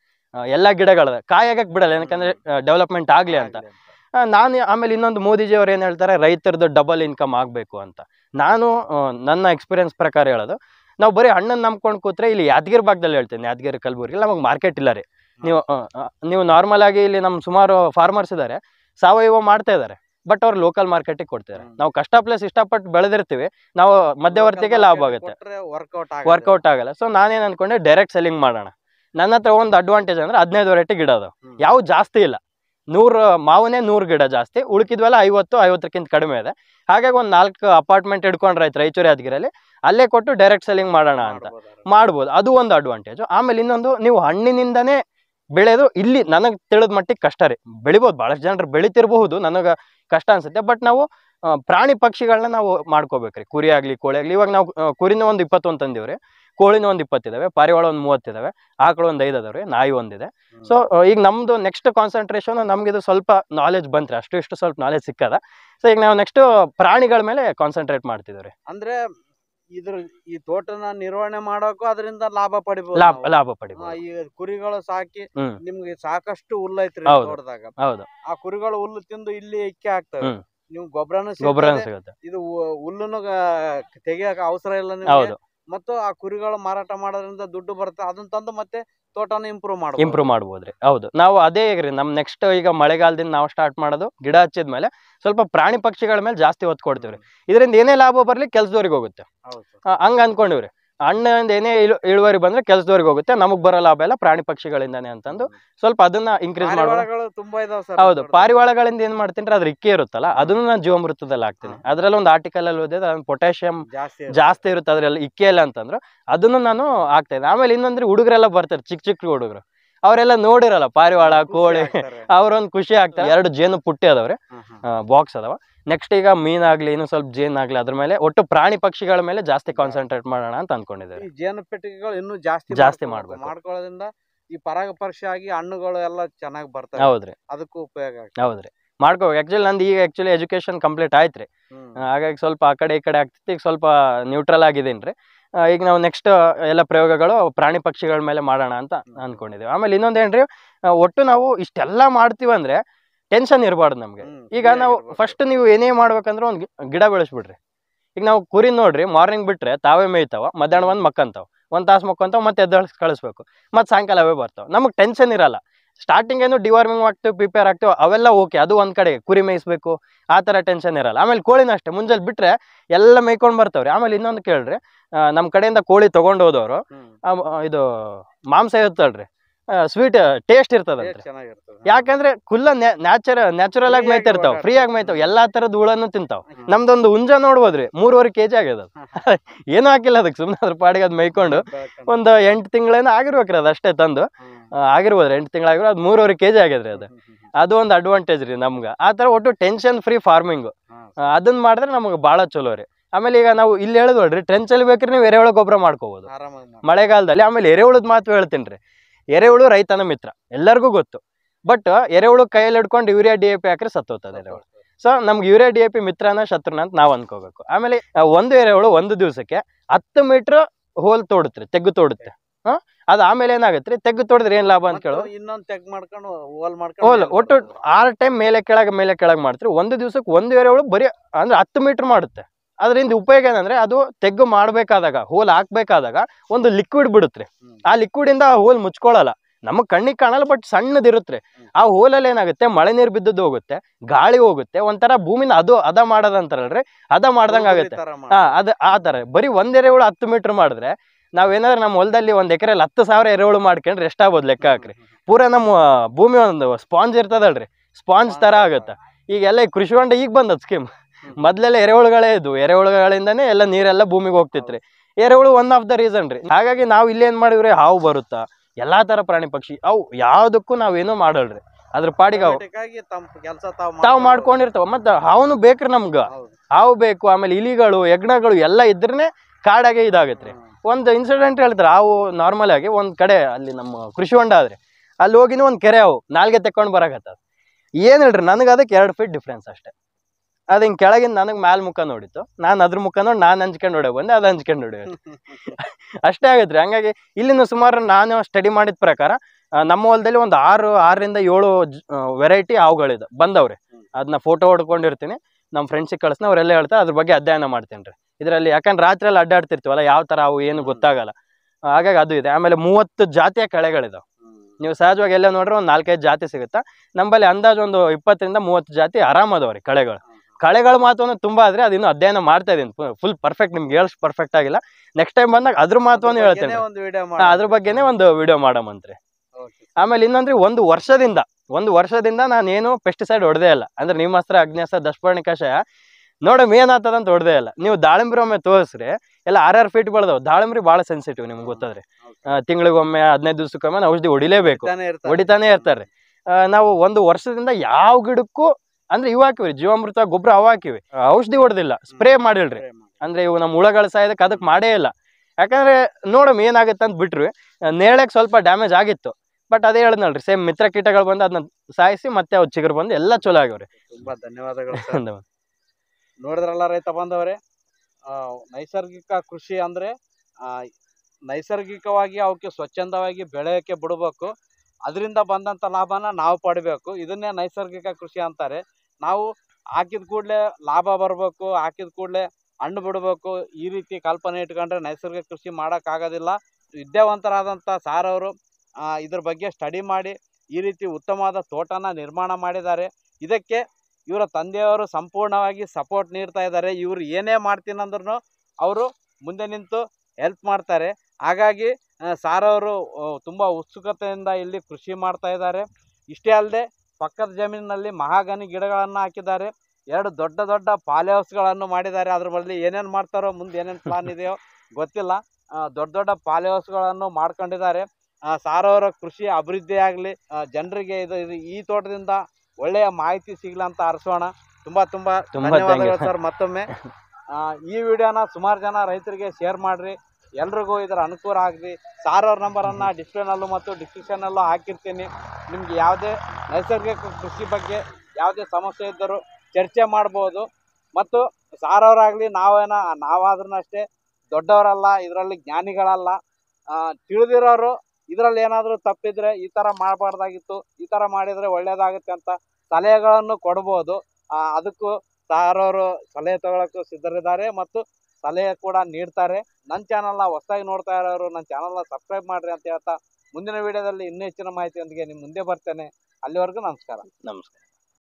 ಎಲ್ಲ ಗಿಡಗಳ ಕಾಯಾಗಕ್ಕೆ ಬಿಡಲ್ಲ ಯಾಕಂದರೆ ಡೆವಲಪ್ಮೆಂಟ್ ಆಗಲಿ ಅಂತ ನಾನು ಆಮೇಲೆ ಇನ್ನೊಂದು ಮೋದಿಜಿಯವ್ರು ಏನು ಹೇಳ್ತಾರೆ ರೈತರದ್ದು ಡಬಲ್ ಇನ್ಕಮ್ ಆಗಬೇಕು ಅಂತ ನಾನು ನನ್ನ ಎಕ್ಸ್ಪೀರಿಯನ್ಸ್ ಪ್ರಕಾರ ಹೇಳೋದು ನಾವು ಬರೀ ಹಣ್ಣನ್ನು ನಂಬ್ಕೊಂಡು ಕೂತ್ರೆ ಇಲ್ಲಿ ಯಾದಗಿರಿ ಭಾಗದಲ್ಲಿ ಹೇಳ್ತೀನಿ ಯಾದಗಿರಿ ಕಲಬುರಗಿ ನಮಗೆ ಮಾರ್ಕೆಟ್ ಇಲ್ಲ ರೀ ನೀವು ನೀವು ನಾರ್ಮಲ್ ಆಗಿ ಇಲ್ಲಿ ನಮ್ಮ ಸುಮಾರು ಫಾರ್ಮರ್ಸ್ ಇದ್ದಾರೆ ಸಾವಯವ ಮಾಡ್ತಾ ಇದ್ದಾರೆ ಬಟ್ ಅವ್ರು ಲೋಕಲ್ ಮಾರ್ಕೆಟಿಗೆ ಕೊಡ್ತಿದ್ದಾರೆ ನಾವು ಕಷ್ಟ ಪ್ಲೇಸ್ ಇಷ್ಟಪಟ್ಟು ಬೆಳೆದಿರ್ತೀವಿ ನಾವು ಮಧ್ಯವರ್ತಿಗೆ ಲಾಭ ಆಗುತ್ತೆ ವರ್ಕೌಟ್ ಆಗಲ್ಲ ಸೊ ನಾನೇನು ಅನ್ಕೊಂಡೆ ಡೈರೆಕ್ಟ್ ಸೆಲ್ಲಿಂಗ್ ಮಾಡೋಣ ನನ್ನ ಹತ್ರ ಒಂದು ಅಡ್ವಾಂಟೇಜ್ ಅಂದ್ರೆ ಹದಿನೈದು ವರೈಟಿ ಗಿಡ ಅದು ಯಾವ ಜಾಸ್ತಿ ಇಲ್ಲ ನೂರು ಮಾವನೇ ನೂರು ಗಿಡ ಜಾಸ್ತಿ ಉಳಿಕಿದ್ವಲ್ಲ ಐವತ್ತು ಐವತ್ತಕ್ಕಿಂತ ಕಡಿಮೆ ಇದೆ ಹಾಗಾಗಿ ಒಂದು ನಾಲ್ಕು ಅಪಾರ್ಟ್ಮೆಂಟ್ ಆಯ್ತು ರಾಯಚೂರು ಯಾದಗಿರಲ್ಲಿ ಅಲ್ಲೇ ಕೊಟ್ಟು ಡೈರೆಕ್ಟ್ ಸೆಲ್ಲಿಂಗ್ ಮಾಡೋಣ ಅಂತ ಮಾಡ್ಬೋದು ಅದು ಒಂದು ಅಡ್ವಾಂಟೇಜು ಆಮೇಲೆ ಇನ್ನೊಂದು ನೀವು ಹಣ್ಣಿನಿಂದನೇ ಬೆಳೆಯೋದು ಇಲ್ಲಿ ನನಗೆ ತಿಳಿದ ಮಟ್ಟಿಗೆ ಕಷ್ಟ ರೀ ಬೆಳಿಬೋದು ಭಾಳಷ್ಟು ಜನರು ಬೆಳಿತಿರಬಹುದು ನನಗೆ ಕಷ್ಟ ಅನ್ಸುತ್ತೆ ಬಟ್ ನಾವು ಪ್ರಾಣಿ ಪಕ್ಷಿಗಳನ್ನ ನಾವು ಮಾಡ್ಕೋಬೇಕ್ರಿ ಕುರಿ ಆಗಲಿ ಕೋಳಿ ಆಗಲಿ ಇವಾಗ ನಾವು ಕುರಿನ ಒಂದು ಇಪ್ಪತ್ತೊಂದು ರೀ ಕೋಳಿನ ಒಂದು ಇಪ್ಪತ್ತಿದಾವೆ ಪಾರಿವಾಳ ಒಂದು ಮೂವತ್ತಿದಾವೆ ಆಕಳು ಒಂದು ಐದು ರೀ ನಾಯಿ ಒಂದಿದೆ ಸೊ ಈಗ ನಮ್ಮದು ನೆಕ್ಸ್ಟ್ ಕಾನ್ಸಂಟ್ರೇಷನ್ ನಮಗಿದು ಸ್ವಲ್ಪ ನಾಲೆಜ್ ಬಂತ್ರಿ ಅಷ್ಟು ಇಷ್ಟು ಸ್ವಲ್ಪ ನಾಲೆಜ್ ಸಿಕ್ಕದ ಸೊ ಈಗ ನಾವು ನೆಕ್ಸ್ಟ್ ಪ್ರಾಣಿಗಳ ಮೇಲೆ ಕಾನ್ಸಂಟ್ರೇಟ್ ಮಾಡ್ತಿದ್ದೀವಿ ರೀ ಅಂದರೆ ಇದ್ರ ಈ ತೋಟನ ನಿರ್ವಹಣೆ ಮಾಡೋಕು ಅದರಿಂದ ಲಾಭ ಪಡಿಬಹುದು ಲಾಭ ಈ ಕುರಿಗಳು ಸಾಕಿ ನಿಮ್ಗೆ ಸಾಕಷ್ಟು ಹುಲ್ಲು ಐತ್ರಿ ತೋಟದಾಗ ಆ ಕುರಿಗಳು ಹುಲ್ಲು ತಿಂದು ಇಲ್ಲಿ ಇಕ್ಕಿ ಆಗ್ತವೆ ನೀವು ಗೊಬ್ಬರನು ಗೊಬ್ಬರ ಸಿಗುತ್ತೆ ಇದು ಹುಲ್ಲುನು ಹುಲ್ಲನ್ನು ಅವಸರ ಇಲ್ಲ ನಿಮ್ಗೆ ಮತ್ತು ಆ ಕುರಿಗಳು ಮಾರಾಟ ಮಾಡೋದ್ರಿಂದ ದುಡ್ಡು ಬರುತ್ತೆ ಅದನ್ನ ತಂದು ಮತ್ತೆ ತೋಟನ ಇಂಪ್ರೂವ್ ಮಾಡಿ ಇಂಪ್ರೂವ್ ಮಾಡ್ಬೋದ್ರಿ ಹೌದು ನಾವು ಅದೇ ರೀ ನಮ್ ನೆಕ್ಸ್ಟ್ ಈಗ ಮಳೆಗಾಲದಿಂದ ನಾವು ಸ್ಟಾರ್ಟ್ ಮಾಡೋದು ಗಿಡ ಹಚ್ಚಿದ ಮೇಲೆ ಸ್ವಲ್ಪ ಪ್ರಾಣಿ ಪಕ್ಷಿಗಳ ಮೇಲೆ ಜಾಸ್ತಿ ಒತ್ತು ಕೊಡ್ತೀವ್ರಿ ಇದರಿಂದ ಏನೇ ಲಾಭ ಬರ್ಲಿ ಕೆಲ್ಸದವ್ರಿಗೆ ಹೋಗುತ್ತೆ ಹಂಗ ಅನ್ಕೊಂಡಿವ್ರಿ ಹಣ್ಣಿಂದ ಏನೇ ಇಳುವರಿ ಬಂದ್ರೆ ಕೆಲ್ಸದವ್ರಿಗೆ ಹೋಗುತ್ತೆ ನಮಗ್ ಬರೋ ಲಾಭ ಎಲ್ಲ ಪ್ರಾಣಿ ಪಕ್ಷಿಗಳಿಂದಾನೆ ಅಂತಂದು ಸ್ವಲ್ಪ ಅದನ್ನ ಇನ್ಕ್ರೀಸ್ ಹೌದು ಪಾರಿವಾಳಗಳಿಂದ ಏನ್ ಮಾಡ್ತೀನಿ ಅದ್ರ ಇಕ್ಕೆ ಇರುತ್ತಲ್ಲ ಅದನ್ನು ನಾನು ಜೀವಮೃತದಲ್ಲಿ ಹಾಕ್ತೀನಿ ಅದ್ರಲ್ಲಿ ಒಂದು ಆರ್ಟಿಕಲ್ ಅಲ್ಲಿ ಓದಿದ್ರೆ ಅದನ್ನ ಪೊಟ್ಯಾಷಿಯಂ ಜಾಸ್ತಿ ಇರುತ್ತೆ ಅದ್ರಲ್ಲಿ ಎಲ್ಲ ಅಂತಂದ್ರು ಅದನ್ನು ನಾನು ಹಾಕ್ತೇನೆ ಆಮೇಲೆ ಇನ್ನೊಂದ್ರೆ ಹುಡುಗರೆಲ್ಲ ಬರ್ತಾರೆ ಚಿಕ್ಕ ಚಿಕ್ಕ ಹುಡುಗರು ಅವರೆಲ್ಲ ನೋಡಿರಲ್ಲ ಪಾರಿವಾಳ ಕೋಳಿ ಅವ್ರೊಂದ್ ಖುಷಿ ಆಗ್ತಾರೆ ಎರಡು ಜೇನು ಪುಟ್ಟಿ ಅದಾವ್ರಿ ಬಾಕ್ಸ್ ಅದಾವ ನೆಕ್ಸ್ಟ್ ಈಗ ಮೀನಾಗ್ಲಿ ಇನ್ನು ಸ್ವಲ್ಪ ಜೇನ್ ಆಗ್ಲಿ ಅದ್ರ ಮೇಲೆ ಒಟ್ಟು ಪ್ರಾಣಿ ಪಕ್ಷಿಗಳ ಮೇಲೆ ಜಾಸ್ತಿ ಕಾನ್ಸಂಟ್ರೇಟ್ ಮಾಡೋಣ ಅಂತ ಅನ್ಕೊಂಡಿದ್ದೇವೆ ಜೇನು ಪೆಟ್ಟಿಗೆಗಳು ಇನ್ನೂ ಜಾಸ್ತಿ ಜಾಸ್ತಿ ಮಾಡ್ಬೇಕು ಮಾಡ್ಕೊಳ್ಳೋದ್ರಿಂದ ಈ ಪರಾಗಪರ್ಶ ಆಗಿ ಹಣ್ಣುಗಳು ಎಲ್ಲ ಚೆನ್ನಾಗಿ ಬರ್ತವೆ ಹೌದ್ರಿ ಅದಕ್ಕೂ ಉಪಯೋಗ ಹೌದ್ರಿ ಮಾಡ್ಕೋಬೇಕು ಆಕ್ಚುಲಿ ನಂದು ಈಗ ಆಕ್ಚುಲಿ ಎಜುಕೇಶನ್ ಕಂಪ್ಲೀಟ್ ಆಯ್ತ್ರಿ ಹಾಗಾಗಿ ಸ್ವಲ್ಪ ಆ ಕಡೆ ಈ ಕಡೆ ಆಗ್ತಿತ್ತು ಈಗ ಸ್ವಲ್ಪ ನ್ಯೂಟ್ರಲ್ ಆಗಿದ್ದೀನಿ ರೀ ಈಗ ನಾವು ನೆಕ್ಸ್ಟ್ ಎಲ್ಲ ಪ್ರಯೋಗಗಳು ಪ್ರಾಣಿ ಪಕ್ಷಿಗಳ ಮೇಲೆ ಮಾಡೋಣ ಅಂತ ಅಂದ್ಕೊಂಡಿದ್ದೀವಿ ಆಮೇಲೆ ಇನ್ನೊಂದೇನ್ರಿ ಒಟ್ಟು ನಾವು ಇಷ್ಟೆಲ್ಲ ಅಂದ್ರೆ ಟೆನ್ಷನ್ ಇರಬಾರ್ದು ನಮಗೆ ಈಗ ನಾವು ಫಸ್ಟ್ ನೀವು ಏನೇ ಮಾಡ್ಬೇಕಂದ್ರೆ ಒಂದು ಗಿಡ ಬೆಳೆಸ್ಬಿಡ್ರಿ ಈಗ ನಾವು ಕುರಿ ನೋಡ್ರಿ ಮಾರ್ನಿಂಗ್ ಬಿಟ್ರೆ ತಾವೇ ಮೇಯ್ತಾವ ಮಧ್ಯಾಹ್ನ ಒಂದು ಮಕ್ಕಂತಾವ ಒಂದು ತಾಸು ಮಕ್ಕಂತಾವ ಮತ್ತೆ ಎದ್ದಾಳಿಸ್ ಕಳಿಸ್ಬೇಕು ಮತ್ತೆ ಸಾಯಂಕಾಲ ಅವೇ ಬರ್ತಾವ ನಮಗೆ ಟೆನ್ಷನ್ ಇರಲ್ಲ ಸ್ಟಾರ್ಟಿಂಗ್ ಏನು ಡಿವಾರ್ಮಿಂಗ್ ಆಗ್ತೀವಿ ಪ್ರಿಪೇರ್ ಆಗ್ತೀವಿ ಅವೆಲ್ಲ ಓಕೆ ಅದು ಒಂದ್ ಕಡೆ ಕುರಿ ಮೇಯಿಸ್ಬೇಕು ಆ ಥರ ಟೆನ್ಷನ್ ಇರಲ್ಲ ಆಮೇಲೆ ಕೋಳಿನ ಅಷ್ಟೇ ಮುಂಜಾನೆ ಬಿಟ್ರೆ ಎಲ್ಲ ಮೇಯ್ಕೊಂಡು ಬರ್ತವ್ರಿ ಆಮೇಲೆ ಇನ್ನೊಂದು ಕೇಳ್ರಿ ನಮ್ಮ ಕಡೆಯಿಂದ ಕೋಳಿ ತೊಗೊಂಡು ಹೋದವರು ಇದು ಮಾಂಸ ಇರ್ತಾಳ್ರಿ ಸ್ವೀಟ್ ಟೇಸ್ಟ್ ಇರ್ತದ ಯಾಕಂದ್ರೆ ಕುಲ್ಲ ನ್ಯಾಚುರ ನ್ಯಾಚುರಲ್ ಆಗಿ ಮೇಯ್ತಿರ್ತಾವ ಫ್ರೀ ಆಗಿ ಮೇಯ್ತಾವ ಎಲ್ಲಾ ತರದ ಹುಳನ್ನು ತಿಂತಾವ್ ನಮ್ದೊಂದು ಹುಂಜ ನೋಡ್ಬೋದ್ರಿ ಮೂರುವರೆ ಕೆಜಿ ಆಗ್ಯದ ಏನೂ ಹಾಕಿಲ್ಲ ಅದಕ್ಕೆ ಸುಮ್ಮನೆ ಪಾಡಿಗೆ ಅದ್ ಮೇಯ್ಕೊಂಡು ಒಂದು ಎಂಟು ತಿಂಗಳೇನು ಆಗಿರ್ಬೇಕ್ರಿ ಅಷ್ಟೇ ತಂದು ಆಗಿರ್ಬೋದು ಎಂಟು ತಿಂಗಳಾಗಿರೋ ಅದು ಮೂರುವರೆ ಕೆ ಜಿ ಆಗಿದ್ರಿ ಅದು ಅದು ಒಂದು ಅಡ್ವಾಂಟೇಜ್ ರೀ ನಮ್ಗೆ ಆ ಥರ ಒಟ್ಟು ಟೆನ್ಷನ್ ಫ್ರೀ ಫಾರ್ಮಿಂಗು ಅದನ್ನ ಮಾಡಿದ್ರೆ ನಮ್ಗೆ ಭಾಳ ಚಲೋ ರೀ ಆಮೇಲೆ ಈಗ ನಾವು ಇಲ್ಲಿ ಹೇಳಿದ್ರಿ ಟ್ರೆಂಚಲ್ಲಿ ಬೇಕ್ರಿ ನೀವು ಎರೆಹುಳು ಗೊಬ್ಬರ ಮಾಡ್ಕೋಬೋದು ಮಳೆಗಾಲದಲ್ಲಿ ಆಮೇಲೆ ಎರೆಹುಳದ ಮಾತು ಹೇಳ್ತೀನಿ ರೀ ಎರೆಹುಳು ರೈತನ ಮಿತ್ರ ಎಲ್ಲರಿಗೂ ಗೊತ್ತು ಬಟ್ ಎರೆಹುಳು ಕೈಯಲ್ಲಿ ಹಿಡ್ಕೊಂಡು ಯೂರಿಯಾ ಡಿ ಎ ಪಿ ಹಾಕ್ರೆ ಸತ್ತೋತದೆ ಎರೆಹುಳು ಸೊ ನಮ್ಗೆ ಯೂರಿಯಾ ಡಿ ಎ ಪಿ ಮಿತ್ರನ ಶತ್ರುನ ಅಂತ ನಾವು ಅನ್ಕೋಬೇಕು ಆಮೇಲೆ ಒಂದು ಎರೆಹುಳು ಒಂದು ದಿವಸಕ್ಕೆ ಹತ್ತು ಮೀಟ್ರ್ ಹೋಲ್ ತೋಡುತ್ತೆ ತೆಗ್ಗು ತೋಡುತ್ತೆ ಹಾಂ ಅದ ಆಮೇಲೆ ಏನಾಗತ್ರಿ ತೆಗ್ ತೊಡಿದ್ರೆ ಏನ್ ಲಾಭ ಅಂತ ಕೇಳೋ ಇನ್ನೊಂದು ಮಾಡ್ಕೊಂಡು ಹೋಲ್ ಮಾಡ್ಕೊಂಡು ಒಟ್ಟು ಆರ್ ಟೈಮ್ ಮೇಲೆ ಕೆಳಗೆ ಮೇಲೆ ಕೆಳಗೆ ಮಾಡ್ತಿರಿ ಒಂದು ದಿವ್ಸಕ್ ಒಂದು ಎರೆಹುಳು ಬರೀ ಅಂದ್ರೆ ಹತ್ತು ಮೀಟರ್ ಮಾಡುತ್ತೆ ಅದರಿಂದ ಉಪಯೋಗ ಏನಂದ್ರೆ ಅದು ತೆಗ್ಗು ಮಾಡ್ಬೇಕಾದಾಗ ಹೋಲ್ ಹಾಕ್ಬೇಕಾದಾಗ ಒಂದು ಲಿಕ್ವಿಡ್ ಬಿಡುತ್ತೆ ಆ ಲಿಕ್ವಿಡ್ ಇಂದ ಆ ಹೋಲ್ ಮುಚ್ಕೊಳ್ಳಲ್ಲ ನಮಗ್ ಕಣ್ಣಿಗೆ ಕಾಣಲ್ಲ ಬಟ್ ಸಣ್ಣದಿರುತ್ತೆ ಆ ಹೋಲಲ್ಲಿ ಏನಾಗುತ್ತೆ ಮಳೆ ನೀರು ಬಿದ್ದದ್ದು ಹೋಗುತ್ತೆ ಗಾಳಿ ಹೋಗುತ್ತೆ ಒಂಥರ ಭೂಮಿನ ಅದು ಅದ ಮಾಡದಂತಾರಲ್ರಿ ಅದ ಮಾಡ್ದಂಗ ಆಗುತ್ತೆ ಹಾ ಅದ ಆತರ ತರ ಬರೀ ಒಂದೆರೆಗಳು ಹತ್ತು ಮೀಟರ್ ಮಾಡಿದ್ರೆ ನಾವೇನಾದ್ರೂ ನಮ್ಮ ಹೊಲದಲ್ಲಿ ಒಂದು ಎಕರೆಲಿ ಹತ್ತು ಸಾವಿರ ಎರೆಹುಳು ಮಾಡ್ಕೊಂಡ್ರೆ ಎಷ್ಟಾಗ್ಬೋದು ಲೆಕ್ಕ ಹಾಕ್ರಿ ಪೂರಾ ನಮ್ಮ ಭೂಮಿ ಒಂದು ಸ್ಪಾಂಜ್ ಇರ್ತದಲ್ರಿ ಸ್ಪಾಂಜ್ ಥರ ಆಗುತ್ತೆ ಈಗೆಲ್ಲ ಕೃಷಿ ಹೊಂಡ ಈಗ ಬಂದದ ಸ್ಕೀಮ್ ಮೊದಲೆಲ್ಲ ಎರೆಹುಳುಗಳೇ ಇದ್ವು ಎರೆಹುಳುಗಳಿಂದನೇ ಎಲ್ಲ ನೀರೆಲ್ಲ ಭೂಮಿಗೆ ಹೋಗ್ತಿತ್ರಿ ಎರೆಹುಳು ಒನ್ ಆಫ್ ದ ರೀಸನ್ ರೀ ಹಾಗಾಗಿ ನಾವು ಇಲ್ಲಿ ಏನು ಮಾಡಿವ್ರಿ ಹಾವು ಬರುತ್ತಾ ಎಲ್ಲಾ ತರ ಪ್ರಾಣಿ ಪಕ್ಷಿ ಅವು ಯಾವುದಕ್ಕೂ ನಾವೇನು ಮಾಡಲ್ರಿ ಅದ್ರ ಪಾಡಿಗೆ ಅವು ತಾವು ಮಾಡ್ಕೊಂಡಿರ್ತಾವ ಮತ್ತೆ ಹಾವು ಬೇಕ್ರಿ ನಮ್ಗೆ ಹಾವು ಬೇಕು ಆಮೇಲೆ ಇಲಿಗಳು ಹೆಗ್ಣಗಳು ಎಲ್ಲ ಇದ್ರೇನೆ ಕಾಡಾಗೆ ಇದಾಗತ್ರಿ ಒಂದು ಇನ್ಸಿಡೆಂಟ್ ಹೇಳ್ತಾರೆ ಅವು ನಾರ್ಮಲ್ ಆಗಿ ಒಂದು ಕಡೆ ಅಲ್ಲಿ ನಮ್ಮ ಕೃಷಿ ಹೊಂಡ ಆದರೆ ಅಲ್ಲಿ ಹೋಗಿನೂ ಒಂದು ಕೆರೆ ಅವು ನಾಲ್ಗೆ ತಕೊಂಡು ಬರಕತ್ತದ ಏನು ಹೇಳ್ರಿ ನನಗೆ ಅದಕ್ಕೆ ಎರಡು ಫೀಟ್ ಡಿಫ್ರೆನ್ಸ್ ಅಷ್ಟೇ ಅದು ಹಿಂಗೆ ಕೆಳಗಿಂದ ನನಗೆ ಮ್ಯಾಲ ಮುಖ ನೋಡಿತ್ತು ನಾನು ಅದ್ರ ಮುಖ ನೋಡಿ ನಾನು ಹಂಚ್ಕೊಂಡು ಹೊಡೆ ಬಂದೆ ಅದು ಹಂಚ್ಕೊಂಡು ಹೊಡೆ ಅಷ್ಟೇ ಆಗೈತ್ರಿ ಹಂಗಾಗಿ ಇಲ್ಲಿನ ಸುಮಾರು ನಾನು ಸ್ಟಡಿ ಮಾಡಿದ ಪ್ರಕಾರ ನಮ್ಮ ಹೊಲದಲ್ಲಿ ಒಂದು ಆರು ಆರರಿಂದ ಏಳು ವೆರೈಟಿ ಅವುಗಳಿದೆ ಬಂದವ್ರಿ ಅದನ್ನ ಫೋಟೋ ಹೊಡ್ಕೊಂಡಿರ್ತೀನಿ ನಮ್ಮ ಫ್ರೆಂಡ್ಸಿಗೆ ಕಳ್ಸಿನ ಅವರೆಲ್ಲ ಹೇಳ್ತಾರೆ ಅದ್ರ ಬಗ್ಗೆ ಅಧ್ಯಯನ ಮಾಡ್ತೀನಿ ರೀ ಇದರಲ್ಲಿ ಯಾಕಂದ್ರೆ ರಾತ್ರಿಯಲ್ಲಿ ಅಡ್ಡಾಡ್ತಿರ್ತೀವಲ್ಲ ಯಾವ ತರ ಅವು ಏನು ಗೊತ್ತಾಗಲ್ಲ ಹಾಗಾಗಿ ಅದು ಇದೆ ಆಮೇಲೆ ಮೂವತ್ತು ಜಾತಿಯ ಕಳೆಗಳಿದವು ನೀವು ಸಹಜವಾಗಿ ಎಲ್ಲ ನೋಡ್ರೆ ಒಂದು ನಾಲ್ಕೈದು ಜಾತಿ ಸಿಗುತ್ತಾ ನಮ್ಮಲ್ಲಿ ಅಂದಾಜು ಒಂದು ಇಪ್ಪತ್ತರಿಂದ ಮೂವತ್ತು ಜಾತಿ ಆರಾಮದವ್ರಿ ಕಳೆಗಳು ಕಳೆಗಳ ಮಾತವನ್ನು ತುಂಬಾ ಆದ್ರೆ ಅದನ್ನು ಅಧ್ಯಯನ ಮಾಡ್ತಾ ಇದೀನಿ ಫುಲ್ ಪರ್ಫೆಕ್ಟ್ ನಿಮ್ಗೆ ಹೇಳಿ ಪರ್ಫೆಕ್ಟ್ ಆಗಿಲ್ಲ ನೆಕ್ಸ್ಟ್ ಟೈಮ್ ಬಂದಾಗ ಅದ್ರ ಮಾತವನ್ನು ಹೇಳ್ತೇನೆ ಅದ್ರ ಬಗ್ಗೆನೇ ಒಂದು ವಿಡಿಯೋ ಮಾಡಮಂತ್ರಿ ಆಮೇಲೆ ಇನ್ನೊಂದ್ರಿ ಒಂದು ವರ್ಷದಿಂದ ಒಂದು ವರ್ಷದಿಂದ ನಾನೇನು ಪೆಸ್ಟಿಸೈಡ್ ಹೊಡೆದೇ ಇಲ್ಲ ಅಂದ್ರೆ ನಿಮ್ಮ ಹತ್ರ ಅಗ್ನಿಸ್ತ್ರ ದಶಪರ್ಣಿಕಾಶಯ ನೋಡಮ್ ಏನಾಗ್ತದ ಅಂತ ಹೊಡೆದೇ ಇಲ್ಲ ನೀವು ದಾಳಿಂಬ್ರಿ ಒಮ್ಮೆ ತೋರಿಸ್ರಿ ಎಲ್ಲ ಆರ್ ಆರ್ ಫೀಟ್ ಬೆಳೆದವು ದಾಳಿಂಬ್ರಿ ಭಾಳ ಸೆನ್ಸಿಟಿವ್ ನಿಮ್ಗೆ ಗೊತ್ತಾದ್ರೆ ತಿಂಗಳಿಗೊಮ್ಮೆ ಹದಿನೈದು ದಿವ್ಸಕ್ಕೊಮ್ಮೆ ಔಷಧಿ ಹೊಡಿಲೇಬೇಕು ಹೊಡಿತಾನೆ ಇರ್ತಾರೆ ನಾವು ಒಂದು ವರ್ಷದಿಂದ ಯಾವ ಗಿಡಕ್ಕೂ ಅಂದ್ರೆ ಇವು ಹಾಕಿವ್ರಿ ಜೀವಾಮೃತ ಗೊಬ್ಬರ ಅವು ಹಾಕಿವಿ ಔಷಧಿ ಹೊಡೆದಿಲ್ಲ ಸ್ಪ್ರೇ ಮಾಡಿಲ್ರಿ ಅಂದ್ರೆ ಇವು ನಮ್ಮ ಹುಳಗಳ ಸಾಯದಕ್ಕೆ ಅದಕ್ಕೆ ಮಾಡೇ ಇಲ್ಲ ಯಾಕಂದ್ರೆ ನೋಡಮ್ ಏನಾಗುತ್ತೆ ಅಂತ ಬಿಟ್ರಿ ನೇಳಕ್ಕೆ ಸ್ವಲ್ಪ ಡ್ಯಾಮೇಜ್ ಆಗಿತ್ತು ಬಟ್ ಅದೇ ಹೇಳಿದ್ನಲ್ರಿ ಸೇಮ್ ಮಿತ್ರ ಕೀಟಗಳು ಬಂದು ಅದನ್ನ ಸಾಯಿಸಿ ಮತ್ತೆ ಅವ್ರು ಚಿಗರ್ ಬಂದು ಎಲ್ಲ ಚಲೋ ಆಗ್ಯವ್ರಿ ತುಂಬಾ ಧನ್ಯವಾದಗಳು ನೋಡಿದ್ರಲ್ಲ ರೈತ ಬಂದವರೇ ನೈಸರ್ಗಿಕ ಕೃಷಿ ಅಂದರೆ ನೈಸರ್ಗಿಕವಾಗಿ ಅವಕ್ಕೆ ಸ್ವಚ್ಛಂದವಾಗಿ ಬೆಳೆಯೋಕ್ಕೆ ಬಿಡಬೇಕು ಅದರಿಂದ ಬಂದಂಥ ಲಾಭನ ನಾವು ಪಡಬೇಕು ಇದನ್ನೇ ನೈಸರ್ಗಿಕ ಕೃಷಿ ಅಂತಾರೆ ನಾವು ಹಾಕಿದ ಕೂಡಲೇ ಲಾಭ ಬರಬೇಕು ಹಾಕಿದ ಕೂಡಲೇ ಹಣ್ಣು ಬಿಡಬೇಕು ಈ ರೀತಿ ಕಲ್ಪನೆ ಇಟ್ಕೊಂಡ್ರೆ ನೈಸರ್ಗಿಕ ಕೃಷಿ ಮಾಡೋಕ್ಕಾಗೋದಿಲ್ಲ ವಿದ್ಯಾವಂತರಾದಂಥ ಸಾರವರು ಇದ್ರ ಬಗ್ಗೆ ಸ್ಟಡಿ ಮಾಡಿ ಈ ರೀತಿ ಉತ್ತಮವಾದ ತೋಟನ ನಿರ್ಮಾಣ ಮಾಡಿದ್ದಾರೆ ಇದಕ್ಕೆ ಇವರ ತಂದೆಯವರು ಸಂಪೂರ್ಣವಾಗಿ ಸಪೋರ್ಟ್ ನೀಡ್ತಾ ಇದ್ದಾರೆ ಇವರು ಏನೇ ಮಾಡ್ತೀನಂದ್ರೂ ಅವರು ಮುಂದೆ ನಿಂತು ಹೆಲ್ಪ್ ಮಾಡ್ತಾರೆ ಹಾಗಾಗಿ ಸಾರವರು ತುಂಬ ಉತ್ಸುಕತೆಯಿಂದ ಇಲ್ಲಿ ಕೃಷಿ ಮಾಡ್ತಾ ಇದ್ದಾರೆ ಇಷ್ಟೇ ಅಲ್ಲದೆ ಪಕ್ಕದ ಜಮೀನಿನಲ್ಲಿ ಮಹಾಗನಿ ಗಿಡಗಳನ್ನು ಹಾಕಿದ್ದಾರೆ ಎರಡು ದೊಡ್ಡ ದೊಡ್ಡ ಪಾಲೆ ಹೌಸ್ಗಳನ್ನು ಮಾಡಿದ್ದಾರೆ ಅದ್ರ ಮೇಲೆ ಏನೇನು ಮಾಡ್ತಾರೋ ಮುಂದೆ ಏನೇನು ಪ್ಲಾನ್ ಇದೆಯೋ ಗೊತ್ತಿಲ್ಲ ದೊಡ್ಡ ದೊಡ್ಡ ಪಾಲೆ ಹೌಸ್ಗಳನ್ನು ಮಾಡ್ಕೊಂಡಿದ್ದಾರೆ ಸಾರವರ ಕೃಷಿ ಅಭಿವೃದ್ಧಿ ಆಗಲಿ ಜನರಿಗೆ ಇದು ಈ ತೋಟದಿಂದ ಒಳ್ಳೆಯ ಮಾಹಿತಿ ಸಿಗ್ಲ ಅಂತ ಆರಿಸೋಣ ತುಂಬ ತುಂಬ ಧನ್ಯವಾದಗಳು ಸರ್ ಮತ್ತೊಮ್ಮೆ ಈ ವಿಡಿಯೋನ ಸುಮಾರು ಜನ ರೈತರಿಗೆ ಶೇರ್ ಮಾಡಿರಿ ಎಲ್ರಿಗೂ ಇದರ ಅನುಕೂಲ ಆಗಲಿ ಸಾರ್ ಅವ್ರ ನಂಬರನ್ನು ಡಿಸ್ಪ್ಲೇನಲ್ಲೂ ಮತ್ತು ಡಿಸ್ಕ್ರಿಪ್ಷನ್ನಲ್ಲೂ ಹಾಕಿರ್ತೀನಿ ನಿಮಗೆ ಯಾವುದೇ ನೈಸರ್ಗಿಕ ಕೃಷಿ ಬಗ್ಗೆ ಯಾವುದೇ ಸಮಸ್ಯೆ ಇದ್ದರೂ ಚರ್ಚೆ ಮಾಡ್ಬೋದು ಮತ್ತು ಸಾರವರಾಗಲಿ ನಾವೇನ ನಾವಾದ್ರೂ ಅಷ್ಟೇ ದೊಡ್ಡವರಲ್ಲ ಇದರಲ್ಲಿ ಜ್ಞಾನಿಗಳಲ್ಲ ತಿಳಿದಿರೋರು ಇದರಲ್ಲಿ ಏನಾದರೂ ತಪ್ಪಿದ್ರೆ ಈ ಥರ ಮಾಡಬಾರ್ದಾಗಿತ್ತು ಈ ಥರ ಮಾಡಿದರೆ ಒಳ್ಳೆಯದಾಗುತ್ತೆ ಅಂತ ಸಲಹೆಗಳನ್ನು ಕೊಡ್ಬೋದು ಅದಕ್ಕೂ ಸಾರವರು ಸಲಹೆ ತಗೊಳ್ಳೋಕ್ಕೂ ಸಿದ್ಧರಿದ್ದಾರೆ ಮತ್ತು ಸಲಹೆ ಕೂಡ ನೀಡ್ತಾರೆ ನನ್ನ ಚಾನಲ್ನ ಹೊಸದಾಗಿ ನೋಡ್ತಾ ಇರೋರು ನನ್ನ ಚಾನಲ್ನ ಸಬ್ಸ್ಕ್ರೈಬ್ ಮಾಡಿರಿ ಅಂತ ಹೇಳ್ತಾ ಮುಂದಿನ ವಿಡಿಯೋದಲ್ಲಿ ಇನ್ನೂ ಹೆಚ್ಚಿನ ಮಾಹಿತಿಯೊಂದಿಗೆ ನಿಮ್ಮ ಮುಂದೆ ಬರ್ತೇನೆ ಅಲ್ಲಿವರೆಗೂ ನಮಸ್ಕಾರ ನಮಸ್ಕಾರ